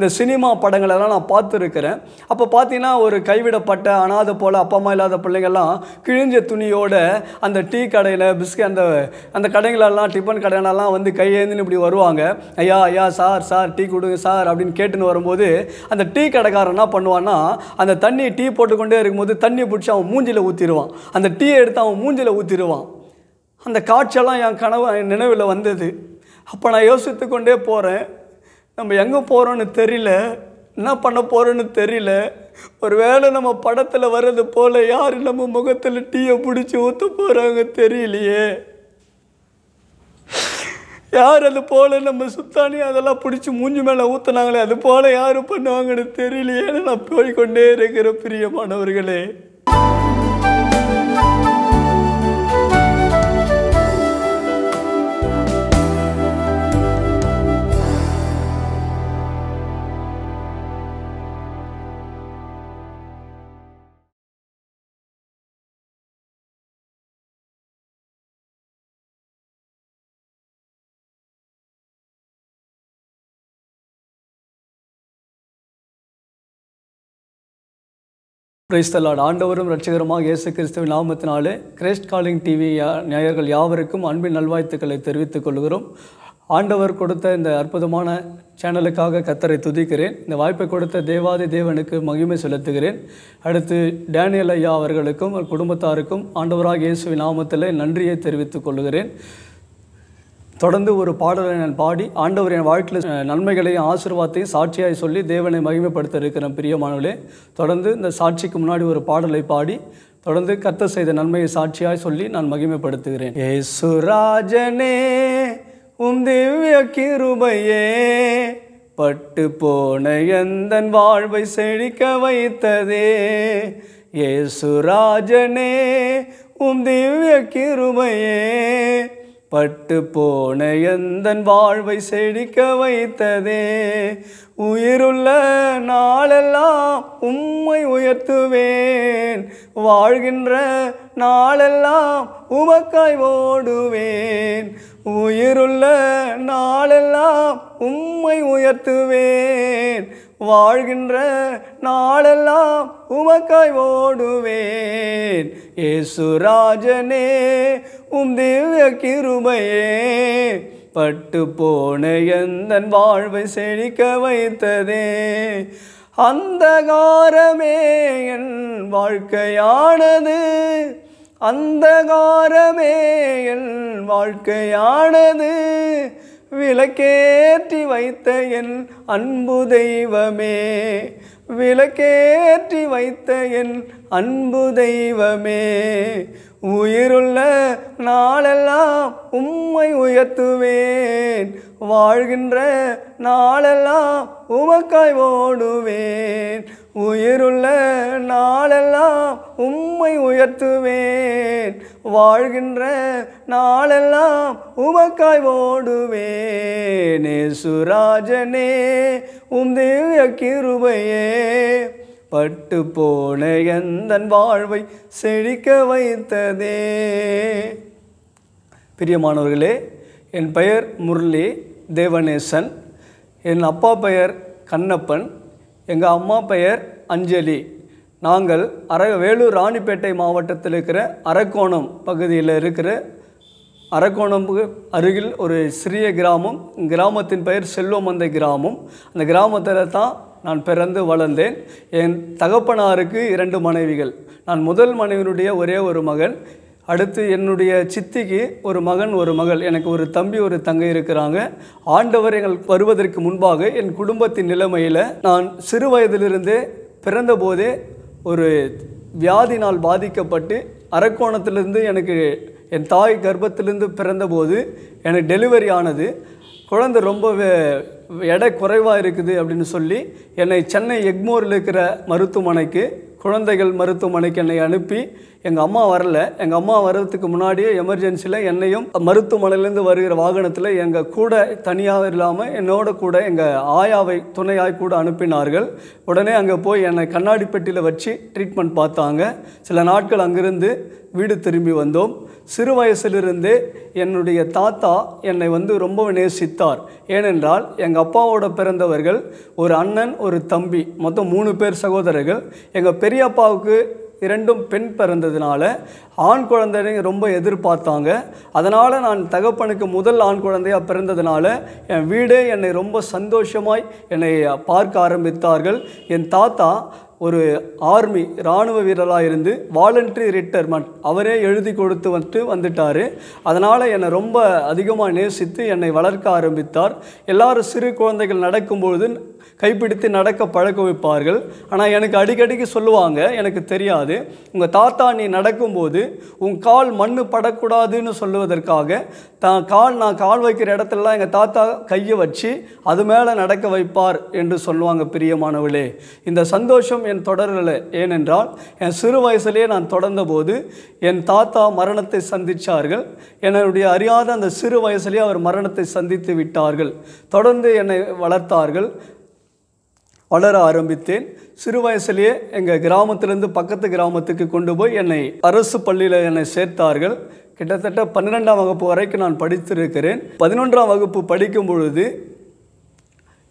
இந்த சினிமா படங்களெல்லாம் நான் பார்த்துருக்கிறேன் அப்போ பார்த்தீங்கன்னா ஒரு கைவிடப்பட்ட அனாதை போல் அப்பா அம்மா இல்லாத பிள்ளைங்கள்லாம் கிழிஞ்ச துணியோட அந்த டீ கடையில் பிஸ்கட் அந்த அந்த கடைகளெல்லாம் டிஃபன் கடைகளெல்லாம் வந்து கையேந்துன்னு இப்படி வருவாங்க ஐயா ஐயா சார் சார் டீ கொடுங்க சார் அப்படின்னு கேட்டுன்னு வரும்போது அந்த டீ கடைக்காரன் என்ன பண்ணுவான்னா அந்த தண்ணி டீ போட்டுக்கொண்டே இருக்கும்போது தண்ணி பிடிச்சி அவன் மூஞ்சியில் ஊற்றிடுவான் அந்த டீயை எடுத்து அவன் மூஞ்சியில் ஊற்றிடுவான் அந்த காட்சியெல்லாம் என் கனவு என் நினைவில் வந்தது அப்போ நான் யோசித்து கொண்டே போகிறேன் நம்ம எங்கே போகிறோன்னு தெரியல என்ன பண்ண போகிறோன்னு தெரியல ஒரு வேளை நம்ம படத்தில் வர்றது போல் யார் நம்ம முகத்தில் டீயை பிடிச்சி ஊற்ற போகிறாங்க தெரியலையே யார் அது போல் நம்ம சுத்தானி அதெல்லாம் பிடிச்சி மூஞ்சி மேலே ஊற்றுனாங்களே அது போல் யார் பண்ணுவாங்கன்னு தெரியலையேன்னு நான் போய்கொண்டே இருக்கிற பிரியமானவர்களே கிறிஸ்தலாட் ஆண்டவரும் ரட்சகரமாக இயேசு கிறிஸ்துவின் நாமத்தினாலே கிரேஸ்ட் காலிங் டிவி நேயர்கள் யாவருக்கும் அன்பின் நல்வாழ்த்துக்களை தெரிவித்துக் கொள்கிறோம் ஆண்டவர் கொடுத்த இந்த அற்புதமான சேனலுக்காக கத்தரை துதிக்கிறேன் இந்த வாய்ப்பை கொடுத்த தேவாதி தேவனுக்கு மகிமை செலுத்துகிறேன் அடுத்து டேனியல் ஐயா அவர்களுக்கும் குடும்பத்தாருக்கும் ஆண்டவராக இயேசுவின் நாமத்தில் நன்றியை தெரிவித்துக் கொள்கிறேன் தொடர்ந்து ஒரு பாடலை நான் பாடி ஆண்டவர் என் வாழ்க்கையில் நன்மைகளையும் ஆசீர்வாதத்தையும் சாட்சியாக சொல்லி தேவனை மகிமைப்படுத்த இருக்கிறேன் பிரியமானவர்களே தொடர்ந்து இந்த சாட்சிக்கு முன்னாடி ஒரு பாடலை பாடி தொடர்ந்து கத்த செய்த நன்மையை சாட்சியாய் சொல்லி நான் மகிமைப்படுத்துகிறேன் ஏசுராஜனே உம் திவ்ய கிருபையே பட்டு போன எந்தன் வாழ்வை செழிக்க வைத்ததே ஏசுராஜனே உம் திவ்ய கிருபையே பட்டு போன எந்தன் வாழ்வை செழிக்க வைத்ததே உயிருள்ள நாளெல்லாம் உம்மை உயர்த்துவேன் வாழ்கின்ற நாளெல்லாம் உமக்காய் ஓடுவேன் உயிருள்ள நாளெல்லாம் உம்மை உயர்த்துவேன் வாழ்கின்ற நாளெல்லாம் உமக்காய் ஓடுவேன் ஏசுராஜனே உம் திவ்ய கிருபையே பட்டு போன எந்த வாழ்வை செழிக்க வைத்ததே அந்தகாரமே என் வாழ்க்கையானது அந்தகாரமே என் வாழ்க்கையானது விளக்கேற்றி வைத்த என் அன்பு தெய்வமே விளக்கேற்றி வைத்த என் அன்பு தெய்வமே உயிருள்ள நாளெல்லாம் உம்மை உயர்த்துவேன் வாழ்கின்ற நாளெல்லாம் உமக்காய் ஓடுவேன் உயிருள்ள நாளெல்லாம் உம்மை உயர்த்துவேன் வாழ்கின்ற நாளெல்லாம் உமக்காய் ஓடுவேன் சுராஜனே உம் தேவிய கிருபையே பட்டு போன எந்தன் வாழ்வை செழிக்க வைத்ததே பிரியமானவர்களே என் பெயர் முரளி தேவநேசன் என் அப்பா பெயர் கண்ணப்பன் எங்கள் அம்மா பெயர் அஞ்சலி நாங்கள் அர வேலூர் ராணிப்பேட்டை மாவட்டத்தில் இருக்கிற அரக்கோணம் பகுதியில் இருக்கிற அரக்கோணம் அருகில் ஒரு சிறிய கிராமம் கிராமத்தின் பெயர் செல்வம் அந்த கிராமம் அந்த கிராமத்தில் தான் நான் பிறந்து வளர்ந்தேன் என் தகப்பனாருக்கு இரண்டு மனைவிகள் நான் முதல் மனைவியினுடைய ஒரே ஒரு மகன் அடுத்து என்னுடைய சித்திக்கு ஒரு மகன் ஒரு மகள் எனக்கு ஒரு தம்பி ஒரு தங்கை இருக்கிறாங்க ஆண்டவர் எங்கள் வருவதற்கு முன்பாக என் குடும்பத்தின் நிலைமையில் நான் சிறு வயதிலிருந்தே பிறந்தபோதே ஒரு வியாதினால் பாதிக்கப்பட்டு அரக்கோணத்திலிருந்து எனக்கு என் தாய் கர்ப்பத்திலிருந்து பிறந்தபோது எனக்கு டெலிவரி ஆனது குழந்தை ரொம்பவே எடை குறைவாக இருக்குது அப்படின்னு சொல்லி என்னை சென்னை எக்மோரில் இருக்கிற மருத்துவமனைக்கு குழந்தைகள் மருத்துவமனைக்கு என்னை அனுப்பி எங்கள் அம்மா வரல எங்கள் அம்மா வர்றதுக்கு முன்னாடியே எமர்ஜென்சியில் என்னையும் மருத்துவமனையிலேருந்து வருகிற வாகனத்தில் எங்கள் கூட தனியாக இல்லாமல் என்னோட கூட எங்கள் ஆயாவை துணையாய் கூட அனுப்பினார்கள் உடனே அங்கே போய் என்னை கண்ணாடி பெட்டியில் வச்சு ட்ரீட்மெண்ட் பார்த்தாங்க சில நாட்கள் அங்கிருந்து வீடு திரும்பி வந்தோம் சிறு வயசிலிருந்தே என்னுடைய தாத்தா என்னை வந்து ரொம்ப நேசித்தார் ஏனென்றால் எங்கள் அப்பாவோட பிறந்தவர்கள் ஒரு அண்ணன் ஒரு தம்பி மொத்தம் மூணு பேர் சகோதரர்கள் எங்கள் பெரியப்பாவுக்கு இரண்டும் பெண் பிறந்ததுனால ஆண் குழந்தைங்க ரொம்ப எதிர்பார்த்தாங்க அதனால் நான் தகப்பனுக்கு முதல் ஆண் குழந்தையாக பிறந்ததுனால என் வீடே என்னை ரொம்ப சந்தோஷமாய் என்னை பார்க்க ஆரம்பித்தார்கள் என் தாத்தா ஒரு ஆர்மி இராணுவ வீரராக இருந்து வாலண்ட்ரி ரிட்டையர்மெண்ட் அவரே எழுதி கொடுத்து வந்துட்டு வந்துட்டார் அதனால் என்னை ரொம்ப அதிகமாக நேசித்து என்னை வளர்க்க ஆரம்பித்தார் எல்லாரும் சிறு குழந்தைகள் நடக்கும்பொழுது கைப்பிடித்து நடக்க பழக்க வைப்பார்கள் ஆனால் எனக்கு அடிக்கடிக்கு சொல்லுவாங்க எனக்கு தெரியாது உங்கள் தாத்தா நீ நடக்கும்போது உன் கால் மண் படக்கூடாதுன்னு சொல்லுவதற்காக தான் கால் நான் கால் வைக்கிற இடத்துலலாம் எங்கள் தாத்தா கையை வச்சு அது மேலே நடக்க வைப்பார் என்று சொல்லுவாங்க பிரியமானவளே இந்த சந்தோஷம் என் தொடரலை ஏனென்றால் என் சிறு வயசுலேயே நான் தொடர்ந்தபோது என் தாத்தா மரணத்தை சந்தித்தார்கள் என்னுடைய அறியாத அந்த சிறு வயசுலேயே அவர் மரணத்தை சந்தித்து விட்டார்கள் தொடர்ந்து என்னை வளர்த்தார்கள் வளர ஆரம்பித்தேன் சிறு வயசுலேயே எங்கள் கிராமத்திலேருந்து பக்கத்து கிராமத்துக்கு கொண்டு போய் என்னை அரசு பள்ளியில் என்னை சேர்த்தார்கள் கிட்டத்தட்ட பன்னிரெண்டாம் வகுப்பு வரைக்கும் நான் படித்திருக்கிறேன் பதினொன்றாம் வகுப்பு படிக்கும் பொழுது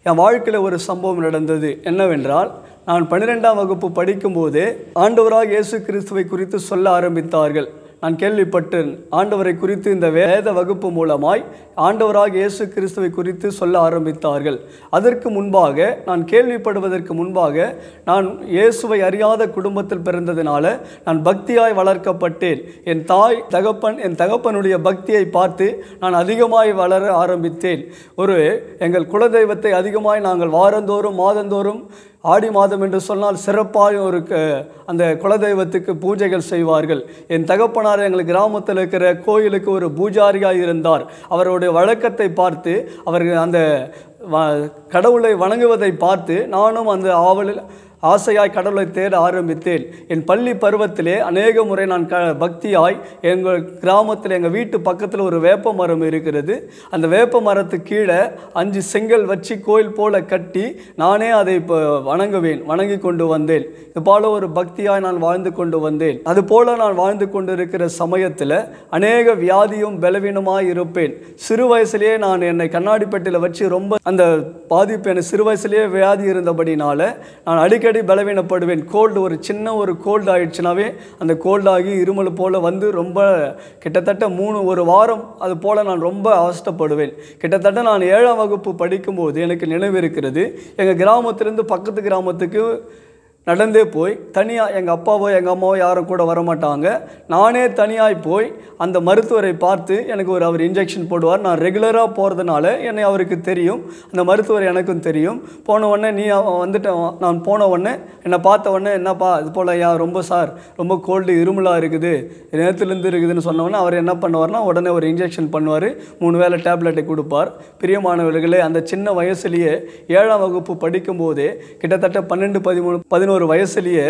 என் வாழ்க்கையில் ஒரு சம்பவம் நடந்தது என்னவென்றால் நான் பன்னிரெண்டாம் வகுப்பு படிக்கும்போதே ஆண்டவராக இயேசு கிறிஸ்துவை குறித்து சொல்ல ஆரம்பித்தார்கள் நான் கேள்விப்பட்டேன் ஆண்டவரை குறித்து இந்த வேத வகுப்பு மூலமாய் ஆண்டவராக இயேசு கிறிஸ்துவை குறித்து சொல்ல ஆரம்பித்தார்கள் அதற்கு முன்பாக நான் கேள்விப்படுவதற்கு முன்பாக நான் இயேசுவை அறியாத குடும்பத்தில் பிறந்ததினால நான் பக்தியாய் வளர்க்கப்பட்டேன் என் தாய் தகப்பன் என் தகப்பனுடைய பக்தியை பார்த்து நான் அதிகமாய் வளர ஆரம்பித்தேன் ஒரு எங்கள் குலதெய்வத்தை அதிகமாய் நாங்கள் வாரந்தோறும் மாதந்தோறும் ஆடி மாதம் என்று சொன்னால் சிறப்பாக ஒரு அந்த குலதெய்வத்துக்கு பூஜைகள் செய்வார்கள் என் தகப்பனார் எங்கள் கிராமத்தில் இருக்கிற கோயிலுக்கு ஒரு பூஜாரியாக இருந்தார் அவருடைய வழக்கத்தை பார்த்து அவர்கள் அந்த கடவுளை வணங்குவதை பார்த்து நானும் அந்த ஆவலில் ஆசையாய் கடவுளை தேட ஆரம்பித்தேன் என் பள்ளி பருவத்திலே அநேக முறை நான் க பக்தியாய் எங்கள் கிராமத்தில் எங்கள் வீட்டு பக்கத்தில் ஒரு வேப்ப மரம் இருக்கிறது அந்த வேப்ப மரத்து கீழே அஞ்சு செங்கல் வச்சு கோயில் போல கட்டி நானே அதை இப்போ வணங்குவேன் வணங்கி கொண்டு வந்தேன் இது ஒரு பக்தியாய் நான் வாழ்ந்து கொண்டு வந்தேன் அதுபோல நான் வாழ்ந்து கொண்டிருக்கிற சமயத்தில் அநேக வியாதியும் பலவீனமாக இருப்பேன் சிறு வயசுலேயே நான் என்னை கண்ணாடி பெட்டியில் வச்சு ரொம்ப அந்த பாதிப்பு எனக்கு சிறு வயசுலேயே வியாதி இருந்தபடினால நான் அடிக்கடி அடிக்கடி பலவீனப்படுவேன் கோல்டு ஒரு சின்ன ஒரு கோல்டு ஆகிடுச்சுனாவே அந்த கோல்டு ஆகி இருமல் போல் வந்து ரொம்ப கிட்டத்தட்ட மூணு ஒரு வாரம் அது போல் நான் ரொம்ப அவஸ்தப்படுவேன் கிட்டத்தட்ட நான் ஏழாம் வகுப்பு படிக்கும்போது எனக்கு நினைவு இருக்கிறது எங்கள் கிராமத்திலேருந்து பக்கத்து கிராமத்துக்கு நடந்தே போய் தனியாக எங்கள் அப்பாவோ எங்கள் அம்மாவோ யாரும் கூட வரமாட்டாங்க நானே தனியாக போய் அந்த மருத்துவரை பார்த்து எனக்கு ஒரு அவர் இன்ஜெக்ஷன் போடுவார் நான் ரெகுலராக போகிறதுனால என்னை அவருக்கு தெரியும் அந்த மருத்துவர் எனக்கும் தெரியும் போன உடனே நீ வந்துட்ட நான் போன உடனே என்னை பார்த்த உடனே என்னப்பா இது போல் யா ரொம்ப சார் ரொம்ப கோல்டு இருமலாக இருக்குது நேரத்துலேருந்து இருக்குதுன்னு சொன்ன அவர் என்ன பண்ணுவார்னா உடனே ஒரு இன்ஜெக்ஷன் பண்ணுவார் மூணு வேலை டேப்லெட்டை கொடுப்பார் பிரியமானவர்களே அந்த சின்ன வயசுலேயே ஏழாம் வகுப்பு படிக்கும்போதே கிட்டத்தட்ட பன்னெண்டு பதிமூணு பதினொன்று ஒரு வயசுலேயே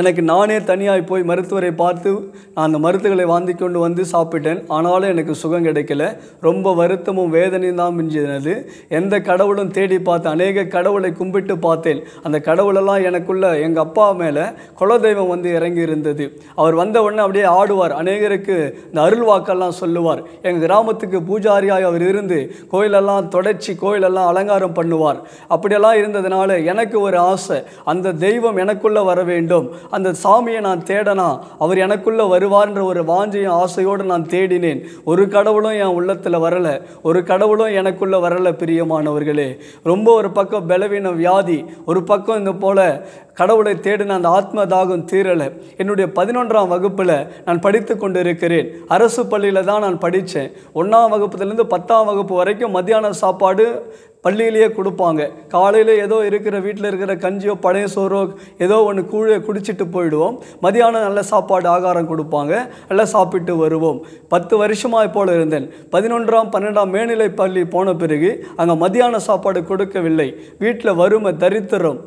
எனக்கு நானே தனியாக போய் மருத்துவரை பார்த்து நான் அந்த மருத்துகளை வாந்தி கொண்டு வந்து சாப்பிட்டேன் ஆனாலும் எனக்கு சுகம் கிடைக்கல ரொம்ப வருத்தமும் வேதனையும் தான் மிஞ்சினது எந்த கடவுளும் தேடி பார்த்தேன் அநேக கடவுளை கும்பிட்டு பார்த்தேன் அந்த கடவுளெல்லாம் எனக்குள்ள எங்கள் அப்பா மேலே குலதெய்வம் வந்து இறங்கி இருந்தது அவர் வந்த உடனே அப்படியே ஆடுவார் அநேகருக்கு இந்த அருள்வாக்கெல்லாம் சொல்லுவார் எங்கள் கிராமத்துக்கு பூஜாரியாக அவர் இருந்து கோயிலெல்லாம் தொடச்சி கோயிலெல்லாம் அலங்காரம் பண்ணுவார் அப்படியெல்லாம் இருந்ததுனால எனக்கு ஒரு ஆசை அந்த தெய்வம் எனக்குள்ளே வர வேண்டும் அந்த சாமியை நான் தேடனா அவர் எனக்குள்ளே வருவார்ன்ற ஒரு வாஞ்சையும் ஆசையோடு நான் தேடினேன் ஒரு கடவுளும் என் உள்ளத்தில் வரலை ஒரு கடவுளும் எனக்குள்ளே வரலை பிரியமானவர்களே ரொம்ப ஒரு பக்கம் பலவீன வியாதி ஒரு பக்கம் இந்த போல் கடவுளை தேடின அந்த ஆத்ம தாகம் தீரலை என்னுடைய பதினொன்றாம் வகுப்பில் நான் படித்து கொண்டு இருக்கிறேன் அரசு பள்ளியில் தான் நான் படித்தேன் ஒன்றாம் வகுப்புலேருந்து பத்தாம் வகுப்பு வரைக்கும் மத்தியான சாப்பாடு பள்ளியிலேயே கொடுப்பாங்க காலையில் ஏதோ இருக்கிற வீட்டில் இருக்கிற கஞ்சியோ பழைய சோறோ ஏதோ ஒன்று கூழ குடிச்சிட்டு போயிடுவோம் மதியானம் நல்ல சாப்பாடு ஆகாரம் கொடுப்பாங்க நல்லா சாப்பிட்டு வருவோம் பத்து வருஷமாக போல் இருந்தேன் பதினொன்றாம் பன்னெண்டாம் மேல்நிலை பள்ளி போன பிறகு அங்கே மதியான சாப்பாடு கொடுக்கவில்லை வீட்டில் வறுமை தரித்திரம்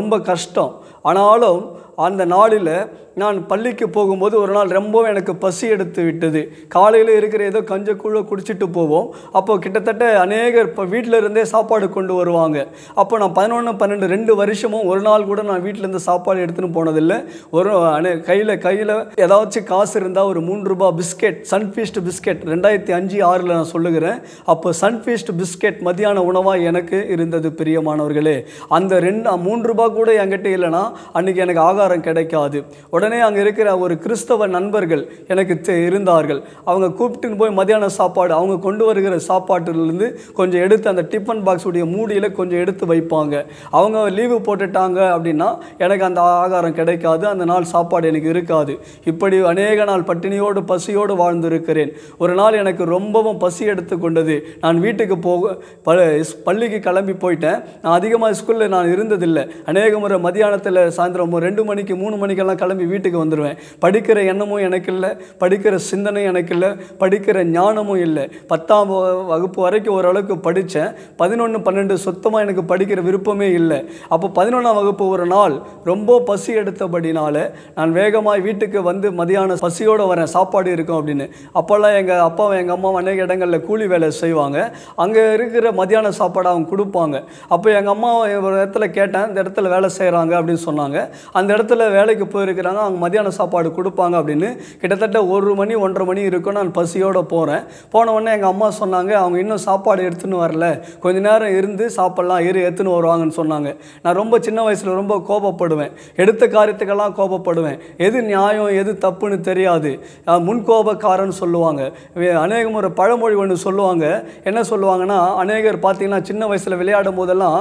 ரொம்ப கஷ்டம் ஆனாலும் அந்த நாளில் நான் பள்ளிக்கு போகும்போது ஒரு நாள் ரொம்பவும் எனக்கு பசி எடுத்து விட்டது காலையில் இருக்கிற ஏதோ கஞ்சக்குழு குடிச்சிட்டு போவோம் அப்போது கிட்டத்தட்ட அநேகர் இப்போ வீட்டில் இருந்தே சாப்பாடு கொண்டு வருவாங்க அப்போ நான் பதினொன்று பன்னெண்டு ரெண்டு வருஷமும் ஒரு நாள் கூட நான் வீட்டிலேருந்து சாப்பாடு எடுத்துன்னு போனதில்லை ஒரு அனே கையில் கையில் ஏதாச்சும் காசு இருந்தால் ஒரு மூன்று ரூபா பிஸ்கெட் சன்ஃபீஸ்ட் பிஸ்கெட் ரெண்டாயிரத்தி அஞ்சு ஆறில் நான் சொல்லுகிறேன் அப்போ சன்ஃபீஸ்ட் பிஸ்கெட் மதியான உணவாக எனக்கு இருந்தது பிரியமானவர்களே அந்த ரெண்டு மூன்று ரூபா கூட என்கிட்ட இல்லைனா அன்றைக்கி எனக்கு ஆகாரம் கிடைக்காது உடனே உடனே அங்கே இருக்கிற ஒரு கிறிஸ்தவ நண்பர்கள் எனக்கு இருந்தார்கள் அவங்க கூப்பிட்டு போய் மதியான சாப்பாடு அவங்க கொண்டு வருகிற சாப்பாட்டிலேருந்து கொஞ்சம் எடுத்து அந்த டிஃபன் பாக்ஸுடைய மூடியில் கொஞ்சம் எடுத்து வைப்பாங்க அவங்க லீவு போட்டுட்டாங்க அப்படின்னா எனக்கு அந்த ஆகாரம் கிடைக்காது அந்த நாள் சாப்பாடு எனக்கு இருக்காது இப்படி அநேக நாள் பட்டினியோடு பசியோடு வாழ்ந்திருக்கிறேன் ஒரு நாள் எனக்கு ரொம்பவும் பசி எடுத்து கொண்டது நான் வீட்டுக்கு போக பள்ளிக்கு கிளம்பி போயிட்டேன் நான் அதிகமாக ஸ்கூலில் நான் இருந்ததில்லை அநேக முறை மதியானத்தில் சாயந்தரம் ரெண்டு மணிக்கு மூணு மணிக்கெல்லாம் கிளம்பி வீட்டுக்கு வந்துடுவேன் படிக்கிற எண்ணமும் எனக்கு இல்லை படிக்கிற சிந்தனை எனக்கு இல்லை படிக்கிற ஞானமும் இல்லை பத்தாம் வகுப்பு வரைக்கும் ஓரளவுக்கு படித்தேன் பதினொன்று பன்னெண்டு சுத்தமாக எனக்கு படிக்கிற விருப்பமே இல்லை அப்போ பதினொன்றாம் வகுப்பு ஒரு நாள் ரொம்ப பசி எடுத்தபடினால நான் வேகமாக வீட்டுக்கு வந்து மதியானம் பசியோடு வரேன் சாப்பாடு இருக்கும் அப்படின்னு அப்போல்லாம் எங்கள் அப்பாவை எங்கள் அம்மா அநேக இடங்களில் கூலி வேலை செய்வாங்க அங்கே இருக்கிற மதியான சாப்பாடு அவங்க கொடுப்பாங்க அப்போ எங்கள் அம்மா ஒரு இடத்துல கேட்டேன் இந்த இடத்துல வேலை செய்கிறாங்க அப்படின்னு சொன்னாங்க அந்த இடத்துல வேலைக்கு போயிருக்கிறாங்க அவங்க மதியான சாப்பாடு கொடுப்பாங்க அப்படின்னு கிட்டத்தட்ட ஒரு மணி ஒன்றரை மணி இருக்கும் நான் பசியோடு போகிறேன் போன உடனே எங்கள் அம்மா சொன்னாங்க அவங்க இன்னும் சாப்பாடு எடுத்துன்னு வரல கொஞ்ச நேரம் இருந்து சாப்பிட்லாம் இரு எடுத்துன்னு வருவாங்கன்னு சொன்னாங்க நான் ரொம்ப சின்ன வயசில் ரொம்ப கோபப்படுவேன் எடுத்த காரியத்துக்கெல்லாம் கோபப்படுவேன் எது நியாயம் எது தப்புன்னு தெரியாது முன்கோபக்காரன் சொல்லுவாங்க அநேக முறை பழமொழி ஒன்று சொல்லுவாங்க என்ன சொல்லுவாங்கன்னா அநேகர் பார்த்தீங்கன்னா சின்ன வயசில் விளையாடும் போதெல்லாம்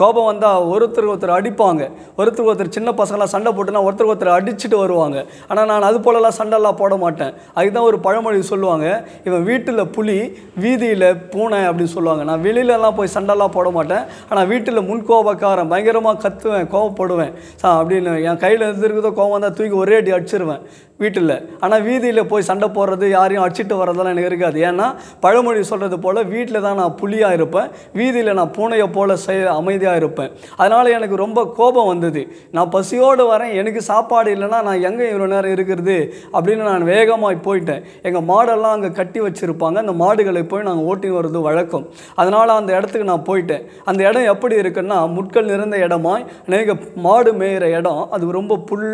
கோபம் வந்தால் ஒருத்தர் ஒருத்தர் அடிப்பாங்க ஒருத்தர் ஒருத்தர் சின்ன பசங்களாம் சண்டை போட்டுனா ஒருத்தர் ஒருத்தர் அடி அடிச்சுட்டு வருவாங்க ஆனால் நான் அது போலலாம் சண்டைலாம் போட மாட்டேன் அதுதான் ஒரு பழமொழி சொல்லுவாங்க இவன் வீட்டில் புலி வீதியில் பூனை அப்படின்னு சொல்லுவாங்க நான் வெளியிலலாம் போய் சண்டைலாம் போட மாட்டேன் ஆனால் வீட்டில் முன்கோபக்காரன் பயங்கரமாக கத்துவேன் கோவப்படுவேன் சா அப்படின்னு என் கையில் இருந்துருக்குதோ கோவம் தான் தூக்கி ஒரே அடி அடிச்சிருவேன் வீட்டில் ஆனால் வீதியில் போய் சண்டை போடுறது யாரையும் அடிச்சிட்டு வர்றதெல்லாம் எனக்கு இருக்காது ஏன்னா பழமொழி சொல்கிறது போல் வீட்டில் தான் நான் புளியாக இருப்பேன் வீதியில் நான் பூனையை போல் செய் அமைதியாக இருப்பேன் அதனால் எனக்கு ரொம்ப கோபம் வந்தது நான் பசியோடு வரேன் எனக்கு சாப்பாடு மாடு இல்லைனா நான் எங்கே இவ்வளோ நேரம் இருக்கிறது அப்படின்னு நான் வேகமாக போயிட்டேன் எங்கள் மாடெல்லாம் அங்கே கட்டி வச்சுருப்பாங்க அந்த மாடுகளை போய் நாங்கள் ஓட்டி வர்றது வழக்கம் அதனால் அந்த இடத்துக்கு நான் போயிட்டேன் அந்த இடம் எப்படி இருக்குன்னா முட்கள் நிறைந்த இடமாய் அநேக மாடு மேயிற இடம் அது ரொம்ப புல்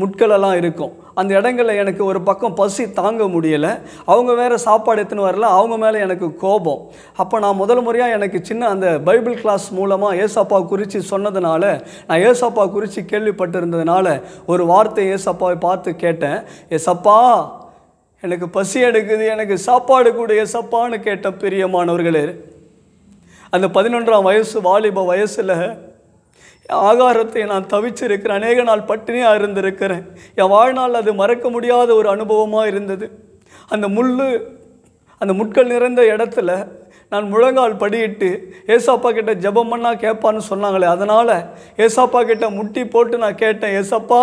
முட்களெல்லாம் இருக்கும் அந்த இடங்களில் எனக்கு ஒரு பக்கம் பசி தாங்க முடியலை அவங்க வேறு சாப்பாடு எடுத்துன்னு வரல அவங்க மேலே எனக்கு கோபம் அப்போ நான் முதல் முறையாக எனக்கு சின்ன அந்த பைபிள் கிளாஸ் மூலமாக ஏசப்பா குறித்து சொன்னதுனால நான் ஏசப்பா குறித்து கேள்விப்பட்டிருந்ததுனால ஒரு வார்த்தை ஏசப்பாவை பார்த்து கேட்டேன் ஏசப்பா எனக்கு பசி எடுக்குது எனக்கு சாப்பாடு கூட ஏசப்பான்னு கேட்ட பிரியமானவர்களே அந்த பதினொன்றாம் வயசு வாலிப வயசில் ஆகாரத்தை நான் தவிச்சிருக்கிறேன் அநேக நாள் பட்டினியாக இருந்திருக்கிறேன் என் வாழ்நாள் அது மறக்க முடியாத ஒரு அனுபவமாக இருந்தது அந்த முள் அந்த முட்கள் நிறைந்த இடத்துல நான் முழங்கால் படியிட்டு ஏசாப்பா கிட்ட ஜபம் பண்ணால் கேட்பான்னு சொன்னாங்களே அதனால் ஏசாப்பா கிட்ட முட்டி போட்டு நான் கேட்டேன் ஏசப்பா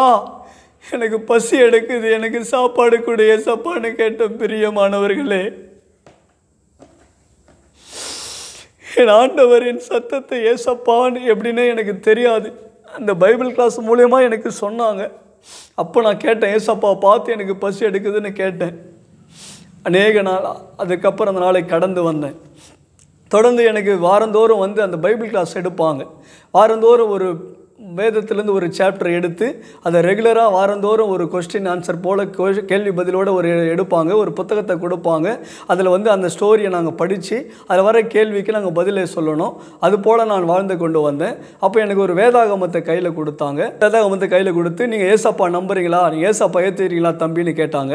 எனக்கு பசி எடுக்குது எனக்கு சாப்பாடு கொடு ஏசப்பான்னு கேட்டேன் பிரியமானவர்களே என் ஆண்டவரின் சத்தத்தை ஏசப்பான்னு எப்படின்னே எனக்கு தெரியாது அந்த பைபிள் கிளாஸ் மூலயமா எனக்கு சொன்னாங்க அப்போ நான் கேட்டேன் ஏசப்பா பார்த்து எனக்கு பசி எடுக்குதுன்னு கேட்டேன் அநேக நாளாக அதுக்கப்புறம் அந்த நாளை கடந்து வந்தேன் தொடர்ந்து எனக்கு வாரந்தோறும் வந்து அந்த பைபிள் கிளாஸ் எடுப்பாங்க வாரந்தோறும் ஒரு வேதத்துலேருந்து ஒரு சாப்டர் எடுத்து அதை ரெகுலராக வாரந்தோறும் ஒரு கொஸ்டின் ஆன்சர் போல் கேள்வி பதிலோடு ஒரு எடுப்பாங்க ஒரு புத்தகத்தை கொடுப்பாங்க அதில் வந்து அந்த ஸ்டோரியை நாங்கள் படித்து அதில் வர கேள்விக்கு நாங்கள் பதிலை சொல்லணும் அது போல் நான் வாழ்ந்து கொண்டு வந்தேன் அப்போ எனக்கு ஒரு வேதாகமத்தை கையில் கொடுத்தாங்க வேதாகமத்தை கையில் கொடுத்து நீங்கள் ஏசப்பா நம்புறீங்களா நீங்கள் ஏசப்பா ஏற்றுறீங்களா தம்பின்னு கேட்டாங்க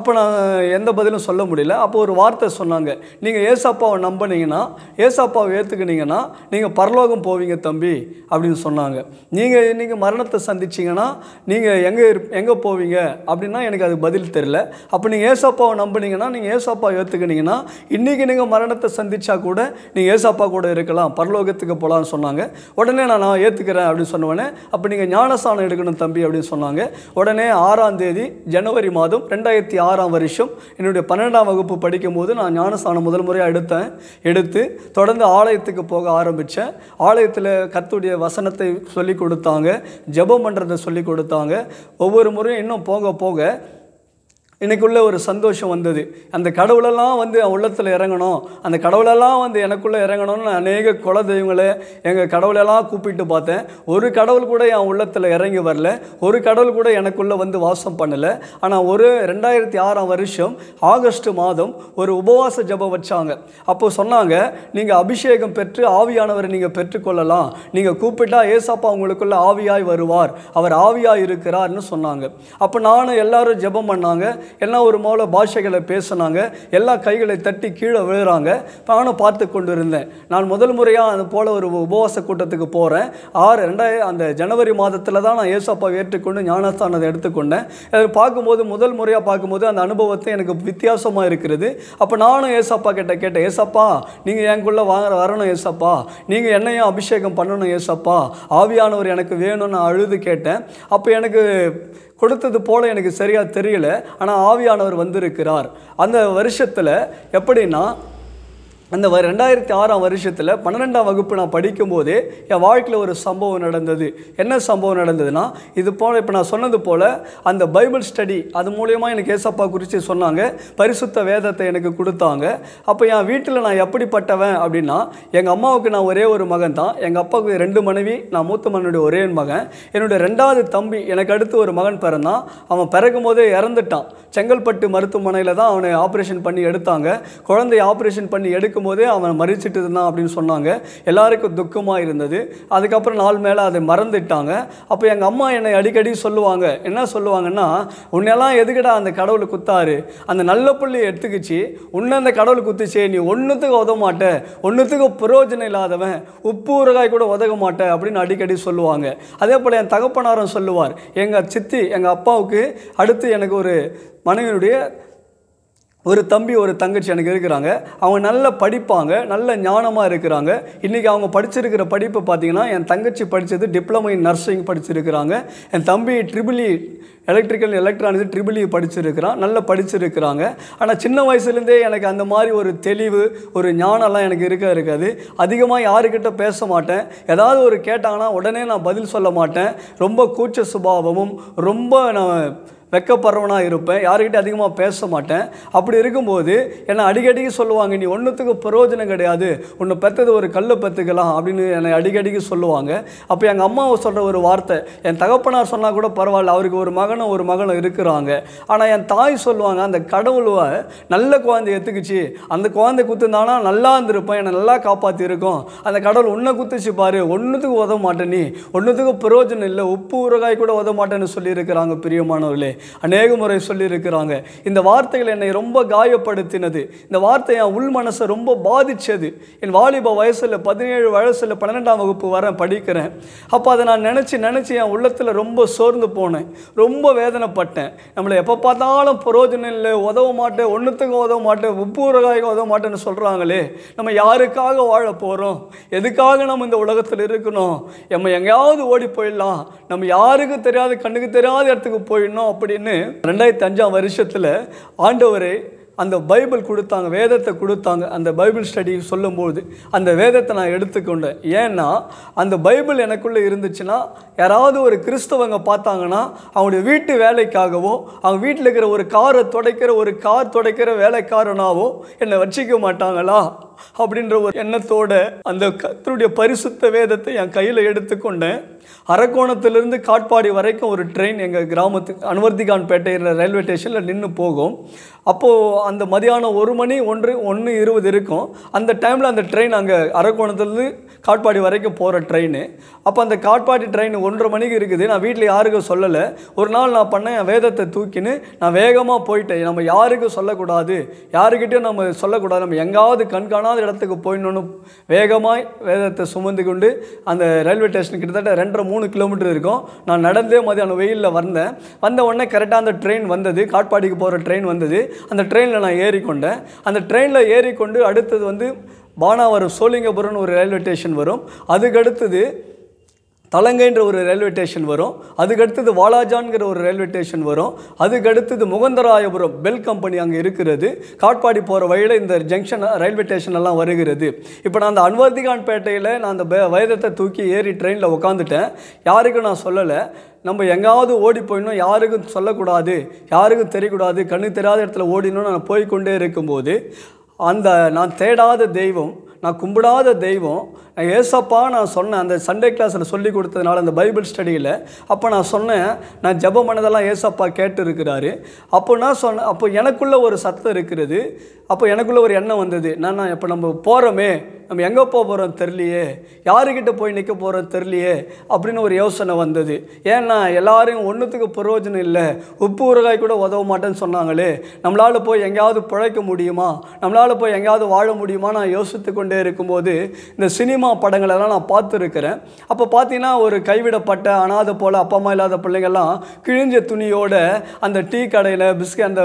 அப்போ நான் எந்த பதிலும் சொல்ல முடியல அப்போ ஒரு வார்த்தை சொன்னாங்க நீங்கள் ஏசப்பாவை நம்பினீங்கன்னா ஏசப்பாவை ஏற்றுக்கினீங்கன்னா நீங்கள் பரலோகம் போவீங்க தம்பி அப்படின்னு சொன்னாங்க நீங்கள் இன்றைக்கி மரணத்தை சந்திச்சிங்கன்னா நீங்கள் எங்கே இரு எங்கே போவீங்க அப்படின்னா எனக்கு அது பதில் தெரில அப்போ நீங்கள் ஏசப்பாவை நம்புனீங்கன்னா நீங்கள் ஏசப்பா ஏற்றுக்கினீங்கன்னா இன்றைக்கி நீங்கள் மரணத்தை சந்தித்தா கூட நீங்கள் ஏசப்பா கூட இருக்கலாம் பரலோகத்துக்கு போகலான்னு சொன்னாங்க உடனே நான் நான் ஏற்றுக்கிறேன் அப்படின்னு சொன்னவொடனே அப்போ நீங்கள் ஞானஸ்தானம் எடுக்கணும் தம்பி அப்படின்னு சொன்னாங்க உடனே ஆறாம் தேதி ஜனவரி மாதம் ரெண்டாயிரத்தி ஆறாம் வருஷம் என்னுடைய பன்னெண்டாம் வகுப்பு படிக்கும்போது நான் ஞானஸ்தானம் முதல் முறையாக எடுத்தேன் எடுத்து தொடர்ந்து ஆலயத்துக்கு போக ஆரம்பித்தேன் ஆலயத்தில் கத்துடைய வசனத்தை சொல்லி கொடுத்தாங்க ஜபம் பண்ணுறதை சொல்லி கொடுத்தாங்க ஒவ்வொரு முறையும் இன்னும் போக போக எனக்குள்ளே ஒரு சந்தோஷம் வந்தது அந்த கடவுளெல்லாம் வந்து என் உள்ளத்தில் இறங்கணும் அந்த கடவுளெல்லாம் வந்து எனக்குள்ளே இறங்கணும்னு நான் அநேக குல தெய்வங்களை எங்கள் கடவுளெல்லாம் கூப்பிட்டு பார்த்தேன் ஒரு கடவுள் கூட என் உள்ளத்தில் இறங்கி வரல ஒரு கடவுள் கூட எனக்குள்ளே வந்து வாசம் பண்ணலை ஆனால் ஒரு ரெண்டாயிரத்தி ஆறாம் வருஷம் ஆகஸ்ட் மாதம் ஒரு உபவாச ஜபம் வச்சாங்க அப்போது சொன்னாங்க நீங்கள் அபிஷேகம் பெற்று ஆவியானவரை நீங்கள் பெற்றுக்கொள்ளலாம் நீங்கள் கூப்பிட்டா ஏசாப்பா உங்களுக்குள்ளே ஆவியாய் வருவார் அவர் ஆவியாய் இருக்கிறார்னு சொன்னாங்க அப்போ நானும் எல்லாரும் ஜபம் பண்ணாங்க எல்லாம் ஒரு மாவில் பாஷைகளை பேசினாங்க எல்லா கைகளை தட்டி கீழே விழுகிறாங்க நானும் பார்த்து கொண்டு இருந்தேன் நான் முதல் முறையாக அது போல் ஒரு உபவாச கூட்டத்துக்கு போகிறேன் ஆறு ரெண்டாயிரம் அந்த ஜனவரி மாதத்தில் தான் நான் ஏசப்பா ஏற்றுக்கொண்டு ஞானஸ்தானத்தை எடுத்துக்கொண்டேன் அதை பார்க்கும்போது முதல் முறையாக பார்க்கும்போது அந்த அனுபவத்தை எனக்கு வித்தியாசமாக இருக்கிறது அப்போ நானும் ஏசப்பா கிட்ட கேட்டேன் ஏசப்பா நீங்கள் எங்குள்ளே வாங்குற வரணும் ஏசப்பா நீங்கள் என்னையும் அபிஷேகம் பண்ணணும் ஏசப்பா ஆவியானவர் எனக்கு வேணும்னு அழுது கேட்டேன் அப்போ எனக்கு கொடுத்தது போல் எனக்கு சரியாக தெரியல ஆனால் ஆவியானவர் வந்திருக்கிறார் அந்த வருஷத்தில் எப்படின்னா அந்த ரெண்டாயிரத்தி ஆறாம் வருஷத்தில் பன்னிரெண்டாம் வகுப்பு நான் படிக்கும்போதே என் வாழ்க்கையில் ஒரு சம்பவம் நடந்தது என்ன சம்பவம் நடந்ததுன்னா இது போல் இப்போ நான் சொன்னது போல் அந்த பைபிள் ஸ்டடி அது மூலயமா எனக்கு ஏசப்பா குறித்து சொன்னாங்க பரிசுத்த வேதத்தை எனக்கு கொடுத்தாங்க அப்போ என் வீட்டில் நான் எப்படிப்பட்டவன் அப்படின்னா எங்கள் அம்மாவுக்கு நான் ஒரே ஒரு மகன் தான் எங்கள் அப்பாவுக்கு ரெண்டு மனைவி நான் மூத்த மகனுடைய ஒரே மகன் என்னுடைய ரெண்டாவது தம்பி எனக்கு அடுத்து ஒரு மகன் பிறந்தான் அவன் பிறக்கும் போதே இறந்துட்டான் செங்கல்பட்டு மருத்துவமனையில் தான் அவனை ஆப்ரேஷன் பண்ணி எடுத்தாங்க குழந்தைய ஆப்ரேஷன் பண்ணி எடுக்கும் இருக்கும்போதே அவன் மறிச்சிட்டு இருந்தான் அப்படின்னு சொன்னாங்க எல்லாருக்கும் துக்கமாக இருந்தது அதுக்கப்புறம் நாள் மேலே அதை மறந்துட்டாங்க அப்போ எங்கள் அம்மா என்னை அடிக்கடி சொல்லுவாங்க என்ன சொல்லுவாங்கன்னா உன்னெல்லாம் எதுக்கடா அந்த கடவுள் குத்தாரு அந்த நல்ல புள்ளியை எடுத்துக்கிச்சு உன்னை அந்த கடவுள் குத்துச்சே நீ ஒன்றுத்துக்கு உதவ மாட்டேன் ஒன்றுத்துக்கு பிரயோஜனம் இல்லாதவன் உப்பு ஊறுகாய் கூட உதக மாட்டேன் அப்படின்னு அடிக்கடி சொல்லுவாங்க அதே போல் என் தகப்பனாரும் சொல்லுவார் எங்கள் சித்தி எங்கள் அப்பாவுக்கு அடுத்து எனக்கு ஒரு மனைவியுடைய ஒரு தம்பி ஒரு தங்கச்சி எனக்கு இருக்கிறாங்க அவங்க நல்லா படிப்பாங்க நல்ல ஞானமாக இருக்கிறாங்க இன்றைக்கி அவங்க படிச்சிருக்கிற படிப்பு பார்த்திங்கன்னா என் தங்கச்சி படித்தது டிப்ளமோ இன் நர்சிங் படிச்சிருக்கிறாங்க என் தம்பி triple E electrical electronics triple E படிச்சிருக்கிறான் நல்லா படிச்சிருக்கிறாங்க ஆனால் சின்ன வயசுலேருந்தே எனக்கு அந்த மாதிரி ஒரு தெளிவு ஒரு ஞானம்லாம் எனக்கு இருக்க இருக்காது அதிகமாக யாருக்கிட்ட பேச மாட்டேன் ஏதாவது ஒரு கேட்டாங்கன்னா உடனே நான் பதில் சொல்ல மாட்டேன் ரொம்ப கூச்ச சுபாவமும் ரொம்ப நான் வெக்கப்படுறவனாக இருப்பேன் யார்கிட்ட அதிகமாக பேச மாட்டேன் அப்படி இருக்கும்போது என்னை அடிக்கடிக்கு சொல்லுவாங்க நீ ஒன்றுத்துக்கு பிரயோஜனம் கிடையாது ஒன்று பெற்றது ஒரு கல் பெற்றுக்கலாம் அப்படின்னு என்னை அடிக்கடிக்கு சொல்லுவாங்க அப்போ எங்கள் அம்மாவை சொல்கிற ஒரு வார்த்தை என் தகப்பனார் சொன்னால் கூட பரவாயில்ல அவருக்கு ஒரு மகனும் ஒரு மகனும் இருக்கிறாங்க ஆனால் என் தாய் சொல்லுவாங்க அந்த கடவுளுவை நல்ல குழந்தை எத்துக்குச்சு அந்த குழந்தை குத்துந்தானா நல்லா இருந்திருப்பேன் என்னை நல்லா காப்பாற்றிருக்கோம் அந்த கடவுள் உன்னை குத்துச்சு பாரு ஒன்றுத்துக்கு உதவ மாட்டேன் நீ ஒன்றுத்துக்கு பிரயோஜனம் இல்லை உப்பு ஊறுகாய் கூட உதவ மாட்டேன்னு சொல்லியிருக்கிறாங்க பிரியமானவர்களே அநேக முறை சொல்லியிருக்கிறாங்க இந்த வார்த்தைகள் என்னை ரொம்ப காயப்படுத்தினது இந்த வார்த்தை என் உள் மனசை ரொம்ப பாதித்தது என் வாலிப வயசில் பதினேழு வயசில் பன்னெண்டாம் வகுப்பு வரேன் படிக்கிறேன் அப்போ அதை நான் நினச்சி நினச்சி என் உள்ளத்தில் ரொம்ப சோர்ந்து போனேன் ரொம்ப வேதனைப்பட்டேன் நம்மளை எப்போ பார்த்தாலும் பிரயோஜனம் இல்லை உதவ மாட்டேன் ஒன்றுத்துக்கும் உதவ மாட்டேன் உப்பு உதவ மாட்டேன்னு சொல்கிறாங்களே நம்ம யாருக்காக வாழ போகிறோம் எதுக்காக நம்ம இந்த உலகத்தில் இருக்கணும் நம்ம எங்கேயாவது ஓடி போயிடலாம் நம்ம யாருக்கும் தெரியாது கண்ணுக்கு தெரியாத இடத்துக்கு போயிடணும் அப்படி அப்படின்னு ரெண்டாயிரத்தி அஞ்சாம் வருஷத்தில் ஆண்டவரை அந்த பைபிள் கொடுத்தாங்க வேதத்தை கொடுத்தாங்க அந்த பைபிள் ஸ்டடி சொல்லும்போது அந்த வேதத்தை நான் எடுத்துக்கொண்டேன் ஏன்னா அந்த பைபிள் எனக்குள்ளே இருந்துச்சுன்னா யாராவது ஒரு கிறிஸ்தவங்க பார்த்தாங்கன்னா அவங்களுடைய வீட்டு வேலைக்காகவோ அவங்க வீட்டில் இருக்கிற ஒரு காரை துடைக்கிற ஒரு கார் துடைக்கிற வேலைக்காரனாவோ என்னை வச்சிக்க மாட்டாங்களா அப்படின்ற ஒரு எண்ணத்தோட அந்த கத்தருடைய பரிசுத்த வேதத்தை என் கையில் எடுத்துக்கொண்டேன் அரக்கோணத்திலிருந்து காட்பாடி வரைக்கும் ஒரு ட்ரெயின் எங்கள் கிராமத்துக்கு அனுவர்த்திகான் பேட்டையில் ரயில்வே ஸ்டேஷனில் நின்று போகும் அப்போது அந்த மதியானம் ஒரு மணி ஒன்று ஒன்று இருபது இருக்கும் அந்த டைமில் அந்த ட்ரெயின் அங்கே அரக்கோணத்துலேருந்து காட்பாடி வரைக்கும் போகிற ட்ரெயின் அப்போ அந்த காட்பாடி ட்ரெயின் ஒன்றரை மணிக்கு இருக்குது நான் வீட்டில் யாருக்கும் சொல்லலை ஒரு நாள் நான் பண்ணேன் வேதத்தை தூக்கின்னு நான் வேகமாக போயிட்டேன் நம்ம யாருக்கும் சொல்லக்கூடாது யாருக்கிட்டையும் நம்ம சொல்லக்கூடாது நம்ம எங்காவது கண்காணாத இடத்துக்கு போயிடணும்னு வேகமாக வேதத்தை சுமந்து கொண்டு அந்த ரயில்வே ஸ்டேஷன் கிட்டத்தட்ட ரெண்டு ரெண்டரை மூணு கிலோமீட்டர் இருக்கும் நான் நடந்தே மதியானம் வெயிலில் வந்தேன் வந்த உடனே கரெக்டாக அந்த ட்ரெயின் வந்தது காட்பாடிக்கு போகிற ட்ரெயின் வந்தது அந்த ட்ரெயினில் நான் ஏறிக்கொண்டேன் அந்த ட்ரெயினில் ஏறிக்கொண்டு அடுத்தது வந்து பானாவரம் சோழிங்கபுரம்னு ஒரு ரயில்வே ஸ்டேஷன் வரும் அதுக்கடுத்தது தலங்கைன்ற ஒரு ரயில்வே ஸ்டேஷன் வரும் அதுக்கடுத்தது வாலாஜான்கிற ஒரு ரயில்வே ஸ்டேஷன் வரும் அதுக்கடுத்தது முகந்தராயபுரம் பெல் கம்பெனி அங்கே இருக்கிறது காட்பாடி போகிற வழியில் இந்த ஜங்ஷன் ரயில்வே ஸ்டேஷன் எல்லாம் வருகிறது இப்போ நான் அந்த அன்வர்திகான் பேட்டையில் நான் அந்த வயதத்தை தூக்கி ஏறி ட்ரெயினில் உட்காந்துட்டேன் யாருக்கும் நான் சொல்லலை நம்ம எங்காவது ஓடி போயிடணும் யாருக்கும் சொல்லக்கூடாது யாருக்கும் தெரியக்கூடாது கண்ணு தெரியாத இடத்துல ஓடினோன்னு நான் போய்கொண்டே இருக்கும்போது அந்த நான் தேடாத தெய்வம் நான் கும்பிடாத தெய்வம் நான் ஏசப்பா நான் சொன்னேன் அந்த சண்டே கிளாஸில் சொல்லி கொடுத்ததுனால அந்த பைபிள் ஸ்டடியில் அப்போ நான் சொன்னேன் நான் ஜபம் பண்ணதெல்லாம் ஏசப்பா கேட்டு இருக்கிறாரு அப்போ நான் சொன்னேன் அப்போ எனக்குள்ளே ஒரு சத்தம் இருக்கிறது அப்போ எனக்குள்ளே ஒரு எண்ணம் வந்தது நான் நான் இப்போ நம்ம போகிறோமே நம்ம எங்கே போக போகிறோம் தெரிலையே யாருக்கிட்ட போய் நிற்க போகிறோம் தெரிலையே அப்படின்னு ஒரு யோசனை வந்தது ஏன்னா எல்லாரையும் ஒன்றுத்துக்கு பிரயோஜனம் இல்லை உப்பு ஊறுகாய் கூட உதவ மாட்டேன்னு சொன்னாங்களே நம்மளால் போய் எங்கேயாவது பிழைக்க முடியுமா நம்மளால் போய் எங்கேயாவது வாழ முடியுமா நான் யோசித்து கொண்டே இருக்கும்போது இந்த சினிமா படங்களெல்லாம் நான் பார்த்துருக்கிறேன் அப்போ பார்த்தீங்கன்னா ஒரு கைவிடப்பட்ட அனாத போல் அப்பா அம்மா இல்லாத பிள்ளைங்கள்லாம் கிழிஞ்ச துணியோட அந்த டீ கடையில் பிஸ்கட் அந்த